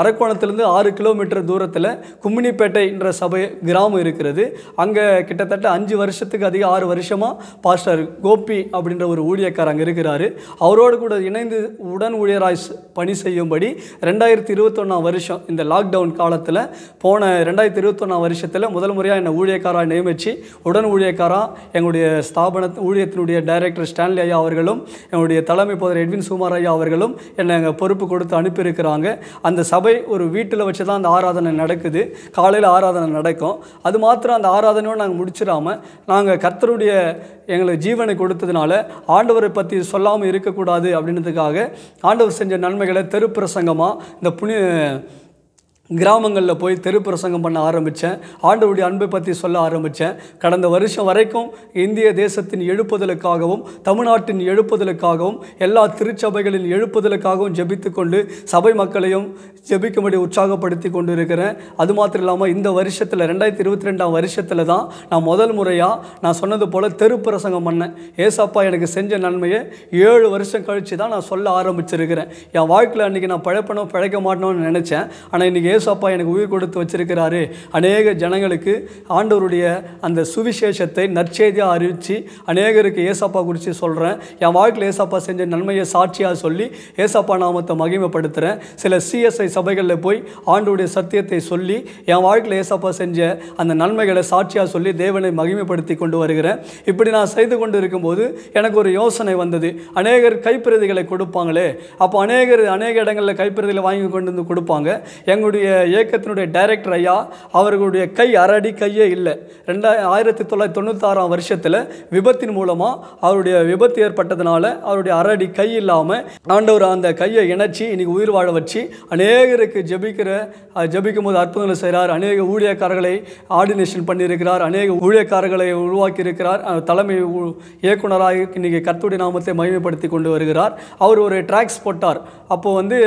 அரக்கோணத்துலேருந்து ஆறு கிலோமீட்டர் தூரத்தில் கும்மினிப்பேட்டைன்ற சபை கிராமம் இருக்கிறது அங்கே கிட்டத்தட்ட அஞ்சு வருஷத்துக்கு அதிகம் ஆறு வருஷமாக பாஸ்டர் கோபி அப்படின்ற ஒரு ஊழியக்கார் அங்கே இருக்கிறார் அவரோடு கூட இணைந்து உடன் ஊழியராய் பணி செய்யும்படி ரெண்டாயிரத்தி இருபத்தொன்னாம் வருஷம் இந்த லாக்டவுன் காலத்தில் போன ரெண்டாயிரத்தி இருபத்தொன்னாம் வருஷத்தில் முதல் முறையாக என்னை ஊழியக்காராக நியமித்து உடன் ஊழியக்காராக எங்களுடைய ஸ்தாபன ஊழியத்தினுடைய டைரக்டர் ஸ்டான்லி ஐயா அவர்களும் என்னுடைய தலைமை போதர் எட்வின் சுமார் ஐயா அவர்களும் என்னை அங்கே பொறுப்பு கொடுத்து அனுப்பியிருக்கிறாங்க அந்த சபை ஒரு வீட்டில் வச்சு தான் அந்த ஆராதனை நடக்குது காலையில் ஆராதனை நடக்கும் அது மாத்திரம் அந்த ஆராதனையோடு நாங்கள் முடிச்சிடாமல் நாங்கள் கர்த்தருடைய எங்களுக்கு ஜீவனை கொடுத்ததுனால ஆண்டவரை பற்றி சொல்லாமல் இருக்கக்கூடாது அப்படின்றதுக்காக ஆண்டவர் செஞ்ச நன்மைகளை தெருப்பிரசங்கமாக இந்த புனி கிராமங்களில் போய் தெரு பிரசங்கம் பண்ண ஆரம்பித்தேன் ஆண்டவுடைய அன்பை பற்றி சொல்ல ஆரம்பித்தேன் கடந்த வருஷம் வரைக்கும் இந்திய தேசத்தின் எழுப்புதலுக்காகவும் தமிழ்நாட்டின் எழுப்புதலுக்காகவும் எல்லா திருச்சபைகளின் எழுப்புதலுக்காகவும் ஜெபித்து கொண்டு சபை மக்களையும் ஜெபிக்கும்படி உற்சாகப்படுத்தி கொண்டு இருக்கிறேன் அது மாத்திரம் இல்லாமல் இந்த வருஷத்தில் ரெண்டாயிரத்தி இருபத்தி ரெண்டாம் வருஷத்தில் தான் நான் முதல் முறையாக நான் சொன்னது போல் தெரு பிரசங்கம் பண்ணேன் ஏசப்பா எனக்கு செஞ்ச நன்மையை ஏழு வருஷம் கழித்து தான் நான் சொல்ல ஆரம்பிச்சிருக்கிறேன் என் வாழ்க்கையில் அன்றைக்கி நான் பழப்பணும் பிழைக்க மாட்டோம்னு நினச்சேன் ஆனால் இன்றைக்கி ஏசப்பா எனக்கு உயிர் கொடுத்து வச்சிருக்கிறாரு அநேக ஜனங்களுக்கு ஆண்டவருடைய அந்த சுவிசேஷத்தை நற்செய்தியாக அறிவித்து அநேகருக்கு ஏசப்பா குறித்து சொல்கிறேன் என் வாழ்க்கையில் ஏசப்பா செஞ்ச நன்மையை சாட்சியாக சொல்லி ஏசப்பா நாமத்தை மகிமைப்படுத்துகிறேன் சில சிஎஸ்ஐ சபைகளில் போய் ஆண்டோடைய சத்தியத்தை சொல்லி என் வாழ்க்கையில் ஏசப்பா செஞ்ச அந்த நன்மைகளை சாட்சியாக சொல்லி தேவனை மகிமைப்படுத்தி கொண்டு வருகிறேன் இப்படி நான் செய்து கொண்டு இருக்கும்போது எனக்கு ஒரு யோசனை வந்தது அநேகர் கைப்பிரதிகளை கொடுப்பாங்களே அப்போ அநேகர் அநேக இடங்களில் கைப்பிரதிகளை வாங்கி கொண்டு வந்து கொடுப்பாங்க எங்களுடைய அவர்களுடைய இயக்கத்தினுடைய டைரக்டர் ஐயா அவர்களுடைய கை அரடி கையே இல்லை ரெண்டாயிரம் ஆயிரத்தி தொள்ளாயிரத்தி தொண்ணூத்தாறாம் வருஷத்தில் விபத்தின் மூலமாக அவருடைய விபத்து ஏற்பட்டதுனால அவருடைய அரடி கை இல்லாமல் ஆண்டவர் அந்த கையை இணைச்சி இன்றைக்கி உயிர் வாழ வச்சு அநேகருக்கு ஜபிக்கிற ஜபிக்கும் போது அற்புதங்களை செய்கிறார் அநேக ஊழியக்காரர்களை ஆர்டினேஷன் பண்ணியிருக்கிறார் அநேக ஊழியக்காரர்களை உருவாக்கி இருக்கிறார் தலைமை இயக்குநராக இன்றைக்கி கத்துடைய நாமத்தை மகிமைப்படுத்தி கொண்டு வருகிறார் அவர் ஒரு ட்ராக்ஸ் போட்டார் அப்போது வந்து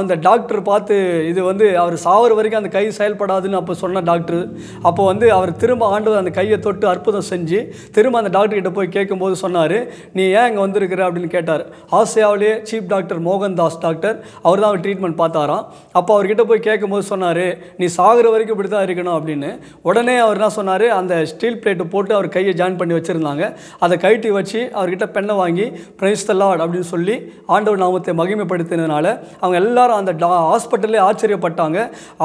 அந்த டாக்டர் பார்த்து இது வந்து அவர் சாகிற வரைக்கும் அந்த கை செயல்படாதுன்னு அப்போ சொன்ன டாக்டர் அப்போ வந்து அவர் திரும்ப ஆண்டு அந்த கையை தொட்டு அற்புதம் செஞ்சு திரும்ப அந்த டாக்டர்கிட்ட போய் கேட்கும்போது சொன்னார் நீ ஏன் இங்கே வந்திருக்கிற அப்படின்னு கேட்டார் ஆசியாவிலே சீஃப் டாக்டர் மோகன் தாஸ் டாக்டர் அவர் தான் அவர் ட்ரீட்மெண்ட் பார்த்தாராம் அப்போ அவர்கிட்ட போய் கேட்கும்போது சொன்னார் நீ சாகிற வரைக்கும் இப்படி தான் இருக்கணும் அப்படின்னு உடனே அவர் என்ன சொன்னார் அந்த ஸ்டீல் பிளேட்டு போட்டு அவர் கையை ஜாயின் பண்ணி வச்சுருந்தாங்க அதை கைட்டி வச்சு அவர்கிட்ட பெண்ணை வாங்கி பிரைஸ் தலாட் அப்படின்னு சொல்லி ஆண்டவர் நாமத்தை மகிமைப்படுத்தினதுனால அவங்க எல்லாரும் அந்த டா ஹாஸ்பிட்டல்லே ஆச்சரியப்பட்டாங்க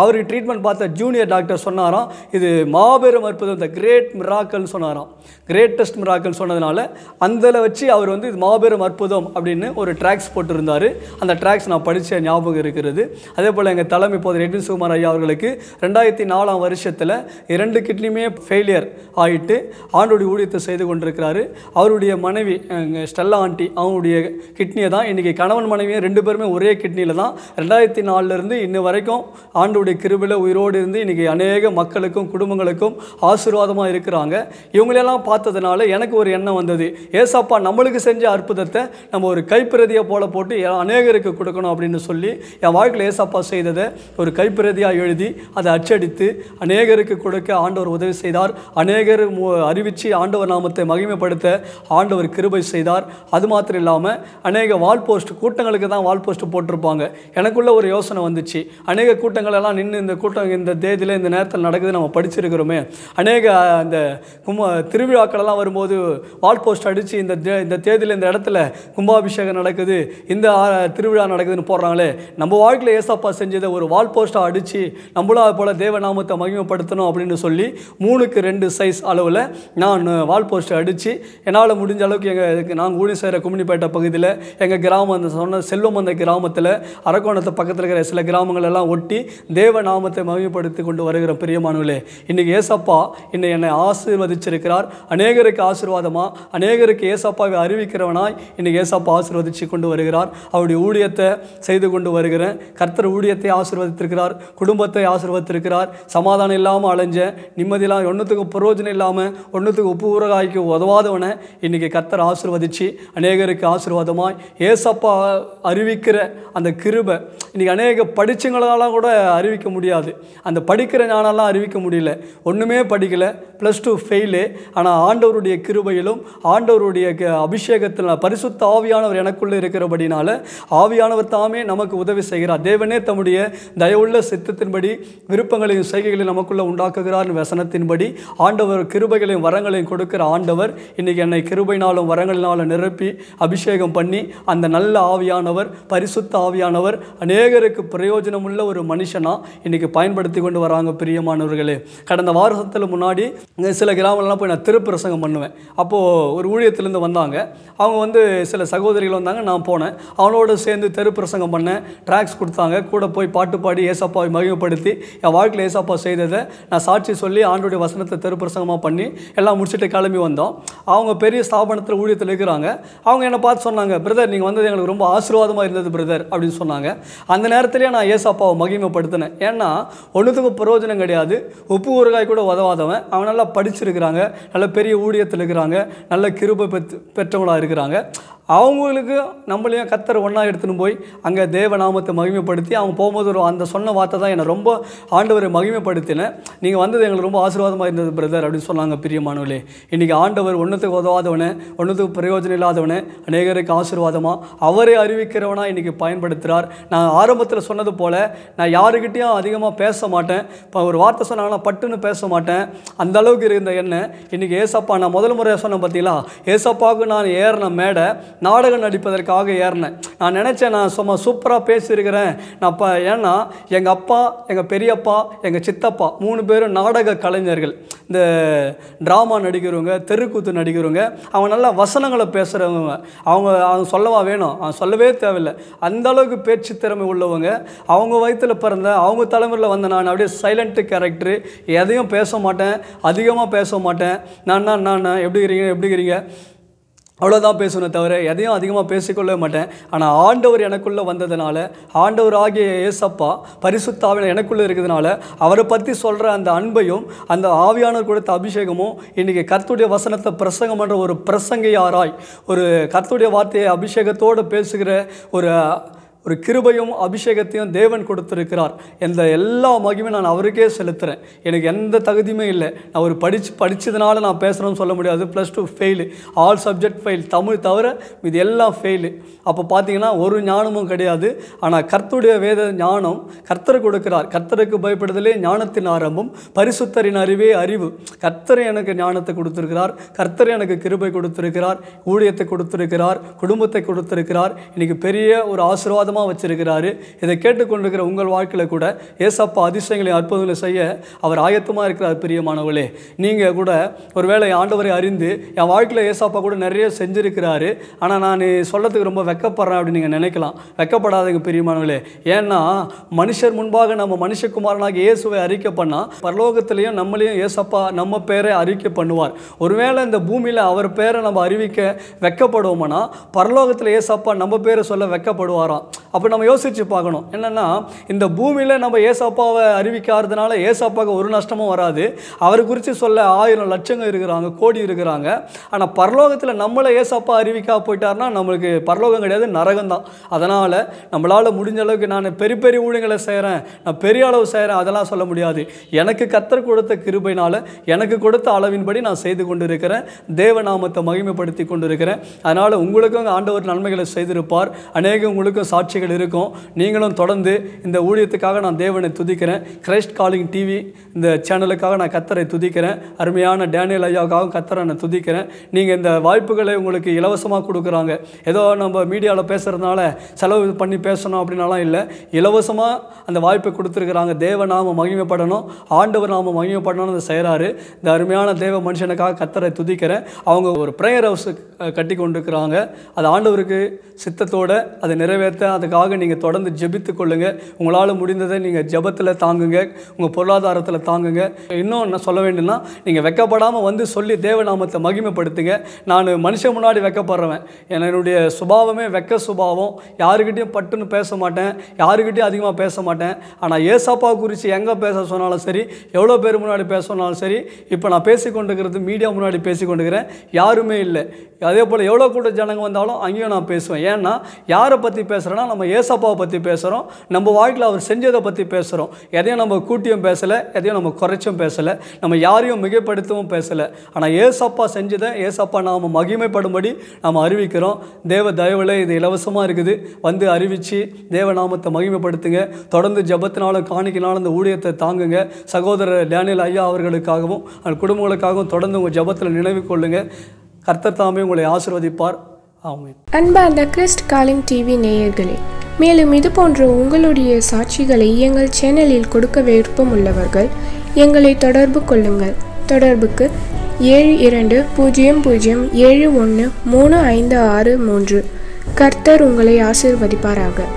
அவருக்கு ட்ரீட்மெண்ட் பார்த்த ஜூனியர் டாக்டர் சொன்னாராம் இது மாபெரும் அற்புதம் த கிரேட் மிராக்கல்னு சொன்னாராம் கிரேட்டஸ்ட் மிராக்கள் சொன்னதுனால அந்தல வச்சு அவர் வந்து இது மாபெரும் அற்புதம் அப்படின்னு ஒரு ட்ராக்ஸ் போட்டிருந்தார் அந்த ட்ராக்ஸ் நான் படித்த ஞாபகம் இருக்கிறது அதே போல் எங்கள் தலைமை இப்போது ரெட்வின் சுகுமார் ஐயா அவர்களுக்கு ரெண்டாயிரத்தி நாலாம் வருஷத்தில் இரண்டு கிட்னியுமே ஃபெயிலியர் ஆகிட்டு ஆண்டோடைய ஊழியத்தை செய்து கொண்டிருக்கிறாரு அவருடைய மனைவி ஸ்டெல்லா ஆண்டி அவங்களுடைய கிட்னியை தான் இன்றைக்கி கணவன் மனைவியும் ரெண்டு பேருமே ஒரே கிட்னியில் தான் ரெண்டாயிரத்தி நாலுலேருந்து இன்ன வரைக்கும் ஆண்டுடைய கிருபில் உயிரோடு இருந்து இன்றைக்கி அநேக மக்களுக்கும் குடும்பங்களுக்கும் ஆசீர்வாதமாக இருக்கிறாங்க இவங்களெல்லாம் பார்த்து பார்த்ததுனால எனக்கு ஒரு எண்ணம் வந்தது ஏசப்பா நம்மளுக்கு செஞ்ச அற்புதத்தை நம்ம ஒரு கைப்பிரதியை போல போட்டு அநேகருக்கு கொடுக்கணும் அப்படின்னு சொல்லி என் வாழ்க்கையில் ஏசப்பா செய்ததை ஒரு கைப்பிரதியாக எழுதி அதை அச்சடித்து அநேகருக்கு கொடுக்க ஆண்டவர் உதவி செய்தார் அநேகர் அறிவித்து ஆண்டவர் நாமத்தை மகிமைப்படுத்த ஆண்டவர் கிருபை செய்தார் அது மாத்திரம் இல்லாமல் அநேக வால் போஸ்ட் கூட்டங்களுக்கு தான் வால் போஸ்ட் போட்டிருப்பாங்க எனக்குள்ளே ஒரு யோசனை வந்துச்சு அநேக கூட்டங்களெல்லாம் நின்று இந்த கூட்டம் இந்த தேதியில் இந்த நேரத்தில் நடக்குது நம்ம படிச்சிருக்கிறோமே அநேக அந்த திருவிழா திருவிழாக்களெல்லாம் வரும்போது வால் போஸ்ட் அடித்து இந்த இந்த தேதியில் இந்த இடத்துல கும்பாபிஷேகம் நடக்குது இந்த திருவிழா நடக்குதுன்னு போடுறாங்களே நம்ம வாழ்க்கையில் ஏசப்பா செஞ்சதை ஒரு வால் போஸ்ட்டாக அடித்து நம்மளும் அது போல் தேவநாமத்தை மகிமைப்படுத்தணும் அப்படின்னு சொல்லி மூணுக்கு ரெண்டு சைஸ் அளவில் நான் வால் போஸ்ட்டை அடித்து என்னால் முடிஞ்ச அளவுக்கு எங்கள் நாங்கள் ஊழி செய்கிற கும்மினிப்பேட்டை பகுதியில் எங்கள் கிராமம் அந்த சொன்ன செல்வம் அந்த கிராமத்தில் அரக்கோணத்தை பக்கத்தில் இருக்கிற சில கிராமங்களெல்லாம் ஒட்டி தேவநாமத்தை மகிமைப்படுத்தி கொண்டு வருகிற பிரியமானவர்களே இன்றைக்கி ஏசப்பா இன்னை என்னை ஆசீர்வதிச்சிருக்கிறார் அநேகருக்கு ஆசீர்வாதமாக அநேகருக்கு ஏசப்பாவை அறிவிக்கிறவனாய் இன்றைக்கி ஏசப்பா ஆசீர்வதித்து கொண்டு வருகிறார் அவருடைய ஊழியத்தை செய்து கொண்டு வருகிறேன் கர்த்தர் ஊழியத்தை ஆசீர்வதித்திருக்கிறார் குடும்பத்தை ஆசீர்வதித்திருக்கிறார் சமாதானம் இல்லாமல் அலைஞ்ச நிம்மதியெல்லாம் ஒன்றுத்துக்கு பிரயோஜனம் இல்லாமல் ஒன்றுத்துக்கு உப்பு ஊரகாய்க்கு உதவாதவனை இன்றைக்கி கர்த்தர் ஆசீர்வதித்து அநேகருக்கு ஆசீர்வாதமாய் ஏசப்பா அறிவிக்கிற அந்த கிருபை இன்றைக்கி அநேக படித்தவங்களாலாம் கூட அறிவிக்க முடியாது அந்த படிக்கிற ஞானம்லாம் அறிவிக்க முடியல ஒன்றுமே படிக்கலை ப்ளஸ் டூ ஃபெயிலு ஆனால் ஆண்டவருடைய கிருபையிலும் ஆண்டவருடைய அபிஷேகத்தில் பரிசுத்த ஆவியானவர் எனக்குள்ளே இருக்கிறபடினால ஆவியானவர் தாமே நமக்கு உதவி செய்கிறார் தேவனே தம்முடைய தயவுள்ள சித்தத்தின்படி விருப்பங்களையும் செய்கைகளையும் நமக்குள்ளே உண்டாக்குகிறார் வசனத்தின்படி ஆண்டவர் கிருபைகளையும் வரங்களையும் கொடுக்கிற ஆண்டவர் இன்றைக்கி என்னை கிருபைனாலும் வரங்களினாலும் நிரப்பி அபிஷேகம் பண்ணி அந்த நல்ல ஆவியானவர் பரிசுத்த ஆவியானவர் அநேகருக்கு பிரயோஜனமுள்ள ஒரு மனுஷனாக இன்றைக்கி பயன்படுத்தி கொண்டு வராங்க பிரியமானவர்களே கடந்த வாரத்தில் முன்னாடி சில கிராமங்கள்லாம் போய் நான் திருப்பிரசங்கம் பண்ணுவேன் அப்போது ஒரு ஊழியத்திலேருந்து வந்தாங்க அவங்க வந்து சில சகோதரிகள் வந்தாங்க நான் போனேன் அவனோடு சேர்ந்து தெருப்பிரசங்கம் பண்ணேன் ட்ராக்ஸ் கொடுத்தாங்க கூட போய் பாட்டு பாடி ஏசப்பாவை மகிமைப்படுத்தி என் வாழ்க்கையில் ஏசப்பா செய்ததை நான் சாட்சி சொல்லி ஆண்டுடைய வசனத்தை தெருப்பிரசங்கமாக பண்ணி எல்லாம் முடிச்சுட்டு கிளம்பி வந்தோம் அவங்க பெரிய ஸ்தாபனத்தில் ஊழியத்தில் இருக்கிறாங்க அவங்க என்னை பார்த்து சொன்னாங்க பிரதர் நீங்கள் வந்தது எங்களுக்கு ரொம்ப ஆசீர்வாதமாக இருந்தது பிரதர் அப்படின்னு சொன்னாங்க அந்த நேரத்திலே நான் ஏசப்பாவை மகிமைப்படுத்தினேன் ஏன்னா ஒன்றுத்துக்கு பிரயோஜனம் கிடையாது உப்பு ஊறுகாய் கூட உதவாதவன் அவனால் நல்லா படிச்சிருக்கிறாங்க நல்ல பெரிய ஊழியத்தில் இருக்கிறாங்க நல்ல கிருபை பெற்று பெற்றவங்களாக இருக்கிறாங்க அவங்களுக்கு நம்மளையும் கத்தரை ஒன்றா எடுத்துன்னு போய் அங்கே தேவநாமத்தை மகிமைப்படுத்தி அவங்க போகும்போது ஒரு அந்த சொன்ன வார்த்தை தான் என்னை ரொம்ப ஆண்டவரை மகிமைப்படுத்தினேன் நீங்கள் வந்தது எங்களுக்கு ரொம்ப ஆசீர்வாதமாக இருந்தது பிரதர் அப்படின்னு சொன்னாங்க பிரியமானவர்களே இன்றைக்கி ஆண்டவர் ஒன்றுத்துக்கு உதவாதவனே ஒன்றுத்துக்கு பிரயோஜனம் இல்லாதவனே அநேகருக்கு ஆசீர்வாதமாக அவரை அறிவிக்கிறவனாக இன்றைக்கி பயன்படுத்துகிறார் நான் ஆரம்பத்தில் சொன்னது போல் நான் யாருக்கிட்டேயும் அதிகமாக பேச மாட்டேன் இப்போ ஒரு வார்த்தை சொன்னாங்கன்னா பட்டுன்னு பேச மாட்டேன் அந்த அளவுக்கு இருந்த என்ன இன்றைக்கி ஏசப்பா நான் முதல் முறையாக சொன்னேன் பார்த்தீங்களா ஏசப்பாவுக்கு நான் ஏறின மேடை நாடகம் நடிப்பதற்காக ஏறினேன் நான் நினச்சேன் நான் சும்மா சூப்பராக பேசியிருக்கிறேன் நான் அப்போ ஏன்னா எங்கள் அப்பா எங்கள் பெரியப்பா எங்கள் சித்தப்பா மூணு பேரும் நாடக கலைஞர்கள் இந்த ட்ராமா நடிக்கிறவங்க தெருக்கூத்து நடிக்கிறவங்க அவங்க நல்லா வசனங்களை பேசுகிறவங்க அவங்க அவங்க சொல்லவா வேணும் அவன் சொல்லவே தேவையில்லை அந்த அளவுக்கு பேச்சு திறமை உள்ளவங்க அவங்க வயிற்றில் பிறந்த அவங்க தலைமுறையில் வந்த நான் அப்படியே சைலண்ட்டு கேரக்டரு எதையும் பேச மாட்டேன் அதிகமாக பேச மாட்டேன் நான் நான் நான் எப்படி இருக்கிறீங்க எப்படி இருக்கிறீங்க அவ்வளோதான் பேசுவேன் தவிர எதையும் அதிகமாக பேசிக்கொள்ளவே மாட்டேன் ஆனால் ஆண்டவர் எனக்குள்ளே வந்ததுனால ஆண்டவர் ஆகிய ஏசப்பா பரிசுத்தாவின் எனக்குள்ளே இருக்கிறதுனால அவரை பற்றி சொல்கிற அந்த அன்பையும் அந்த ஆவியானவர் கொடுத்த அபிஷேகமும் இன்றைக்கி கர்த்துடைய வசனத்தை பிரசங்கம் பண்ணுற ஒரு பிரசங்கையாராய் ஒரு கர்த்துடைய வார்த்தையை அபிஷேகத்தோடு பேசுகிற ஒரு ஒரு கிருபையும் அபிஷேகத்தையும் தேவன் கொடுத்துருக்கிறார் எந்த எல்லா மகிமையும் நான் அவருக்கே செலுத்துகிறேன் எனக்கு எந்த தகுதியுமே இல்லை நான் ஒரு படித்து படித்ததுனால நான் பேசுகிறேன்னு சொல்ல முடியாது plus two fail all subject fail Tamil தவிர இது எல்லாம் ஃபெயிலு அப்போ பார்த்தீங்கன்னா ஒரு ஞானமும் கிடையாது ஆனால் கர்த்தருடைய வேத ஞானம் கர்த்தர் கொடுக்கிறார் கர்த்தருக்கு பயப்படுதலே ஞானத்தின் ஆரம்பம் பரிசுத்தரின் அறிவே அறிவு கர்த்தர் எனக்கு ஞானத்தை கொடுத்துருக்கிறார் கர்த்தர் எனக்கு கிருபை கொடுத்துருக்கிறார் ஊழியத்தை கொடுத்துருக்கிறார் குடும்பத்தை கொடுத்துருக்கிறார் இன்றைக்கி பெரிய ஒரு ஆசீர்வாதம் சொந்தமாக வச்சிருக்கிறாரு இதை கேட்டுக்கொண்டிருக்கிற உங்கள் வாழ்க்கையில் கூட ஏசப்பா அதிசயங்களை அற்புதங்களை செய்ய அவர் ஆயத்தமாக இருக்கிறார் பிரியமானவளே நீங்கள் கூட ஒரு வேளை ஆண்டவரை அறிந்து என் வாழ்க்கையில் ஏசப்பா கூட நிறைய செஞ்சுருக்கிறாரு ஆனால் நான் சொல்லத்துக்கு ரொம்ப வெக்கப்படுறேன் அப்படின்னு நீங்கள் நினைக்கலாம் வெக்கப்படாதீங்க பிரியமானவளே ஏன்னா மனுஷர் முன்பாக நம்ம மனுஷகுமாரனாக இயேசுவை அறிக்கை பண்ணால் பரலோகத்திலையும் நம்மளையும் ஏசப்பா நம்ம பேரை அறிக்கை பண்ணுவார் ஒருவேளை இந்த பூமியில் அவர் பேரை நம்ம அறிவிக்க வெக்கப்படுவோம்னா பரலோகத்தில் ஏசப்பா நம்ம பேரை சொல்ல வெக்கப்படுவாராம் அப்போ நம்ம யோசித்து பார்க்கணும் என்னென்னா இந்த பூமியில் நம்ம ஏசப்பாவை அறிவிக்காததுனால ஏசப்பாவுக்கு ஒரு நஷ்டமும் வராது அவர் குறித்து சொல்ல ஆயிரம் லட்சங்கள் இருக்கிறாங்க கோடி இருக்கிறாங்க ஆனால் பரலோகத்தில் நம்மளை ஏசப்பா அறிவிக்கா போயிட்டார்னா நம்மளுக்கு பரலோகம் கிடையாது நரகம் தான் அதனால் நம்மளால் முடிஞ்ச அளவுக்கு நான் பெரிய பெரிய ஊழியங்களை செய்கிறேன் நான் பெரிய அளவு செய்கிறேன் அதெல்லாம் சொல்ல முடியாது எனக்கு கத்தர் கொடுத்த கிருபைனால் எனக்கு கொடுத்த அளவின்படி நான் செய்து கொண்டு இருக்கிறேன் தேவநாமத்தை மகிமைப்படுத்தி இருக்கிறேன் அதனால் உங்களுக்கும் ஆண்டவர் நன்மைகளை செய்திருப்பார் அநேக உங்களுக்கும் சாட்சிகள் வார்த்தைகள் இருக்கும் நீங்களும் தொடர்ந்து இந்த ஊழியத்துக்காக நான் தேவனை துதிக்கிறேன் கிரைஸ்ட் காலிங் டிவி இந்த சேனலுக்காக நான் கத்தரை துதிக்கிறேன் அருமையான டேனியல் ஐயாவுக்காகவும் கத்தரை நான் துதிக்கிறேன் நீங்கள் இந்த வாய்ப்புகளை உங்களுக்கு இலவசமாக கொடுக்குறாங்க ஏதோ நம்ம மீடியாவில் பேசுகிறதுனால செலவு பண்ணி பேசணும் அப்படின்னாலாம் இல்லை இலவசமாக அந்த வாய்ப்பை கொடுத்துருக்குறாங்க தேவ நாம மகிமைப்படணும் ஆண்டவர் நாம மகிமைப்படணும்னு அதை செய்கிறாரு இந்த அருமையான தேவ மனுஷனுக்காக கத்தரை துதிக்கிறேன் அவங்க ஒரு ப்ரேயர் ஹவுஸ் கட்டி கொண்டிருக்கிறாங்க அது ஆண்டவருக்கு சித்தத்தோடு அதை நிறைவேற்ற அதுக்கு அவங்களுக்காக நீங்கள் தொடர்ந்து ஜெபித்து கொள்ளுங்கள் உங்களால் முடிந்ததை நீங்கள் ஜெபத்தில் தாங்குங்க உங்கள் பொருளாதாரத்தில் தாங்குங்க இன்னும் என்ன சொல்ல வேண்டும்னா நீங்கள் வைக்கப்படாமல் வந்து சொல்லி தேவநாமத்தை மகிமைப்படுத்துங்க நான் மனுஷன் முன்னாடி வைக்கப்படுறவன் என்னுடைய சுபாவமே வெக்க சுபாவம் யாருக்கிட்டையும் பட்டுன்னு பேச மாட்டேன் யாருக்கிட்டையும் அதிகமாக பேச மாட்டேன் ஆனால் ஏசப்பா குறித்து எங்கே பேச சொன்னாலும் சரி எவ்வளோ பேர் முன்னாடி பேச சொன்னாலும் சரி இப்போ நான் பேசிக்கொண்டுக்கிறது மீடியா முன்னாடி பேசிக்கொண்டுக்கிறேன் யாருமே இல்லை அதே போல் எவ்வளோ கூட ஜனங்கள் வந்தாலும் அங்கேயும் நான் பேசுவேன் ஏன்னா யாரை பற்றி பேசுகிறேன்னா நம்ம ஏசப்பாவை பற்றி பேசுகிறோம் நம்ம வாழ்க்கையில் அவர் செஞ்சதை பற்றி பேசுகிறோம் எதையும் நம்ம கூட்டியும் பேசலை எதையும் நம்ம குறைச்சும் பேசலை நம்ம யாரையும் மிகைப்படுத்தவும் பேசலை ஆனால் ஏசப்பா செஞ்சதை ஏசப்பா நாம் மகிமைப்படும்படி நாம் அறிவிக்கிறோம் தேவ தயவில் இது இலவசமாக இருக்குது வந்து அறிவித்து தேவநாமத்தை மகிமைப்படுத்துங்க தொடர்ந்து ஜபத்தினாலும் காணிக்கினாலும் அந்த ஊழியத்தை தாங்குங்க சகோதரர் டேனியல் ஐயா அவர்களுக்காகவும் அந்த குடும்பங்களுக்காகவும் தொடர்ந்து உங்கள் ஜபத்தில் நினைவு கொள்ளுங்கள் கர்த்தர் தாமே உங்களை ஆசிர்வதிப்பார் ஆமாம் அன்பார்ந்த கிறிஸ்ட் காலிங் டிவி நேயர்களே மேலும் இது போன்ற உங்களுடைய சாட்சிகளை எங்கள் சேனலில் கொடுக்க விருப்பம் உள்ளவர்கள் எங்களை தொடர்பு கொள்ளுங்கள் தொடர்புக்கு ஏழு இரண்டு பூஜ்ஜியம் பூஜ்ஜியம் ஏழு ஒன்று மூணு ஐந்து ஆறு மூன்று கர்த்தர் உங்களை ஆசிர்வதிப்பாராக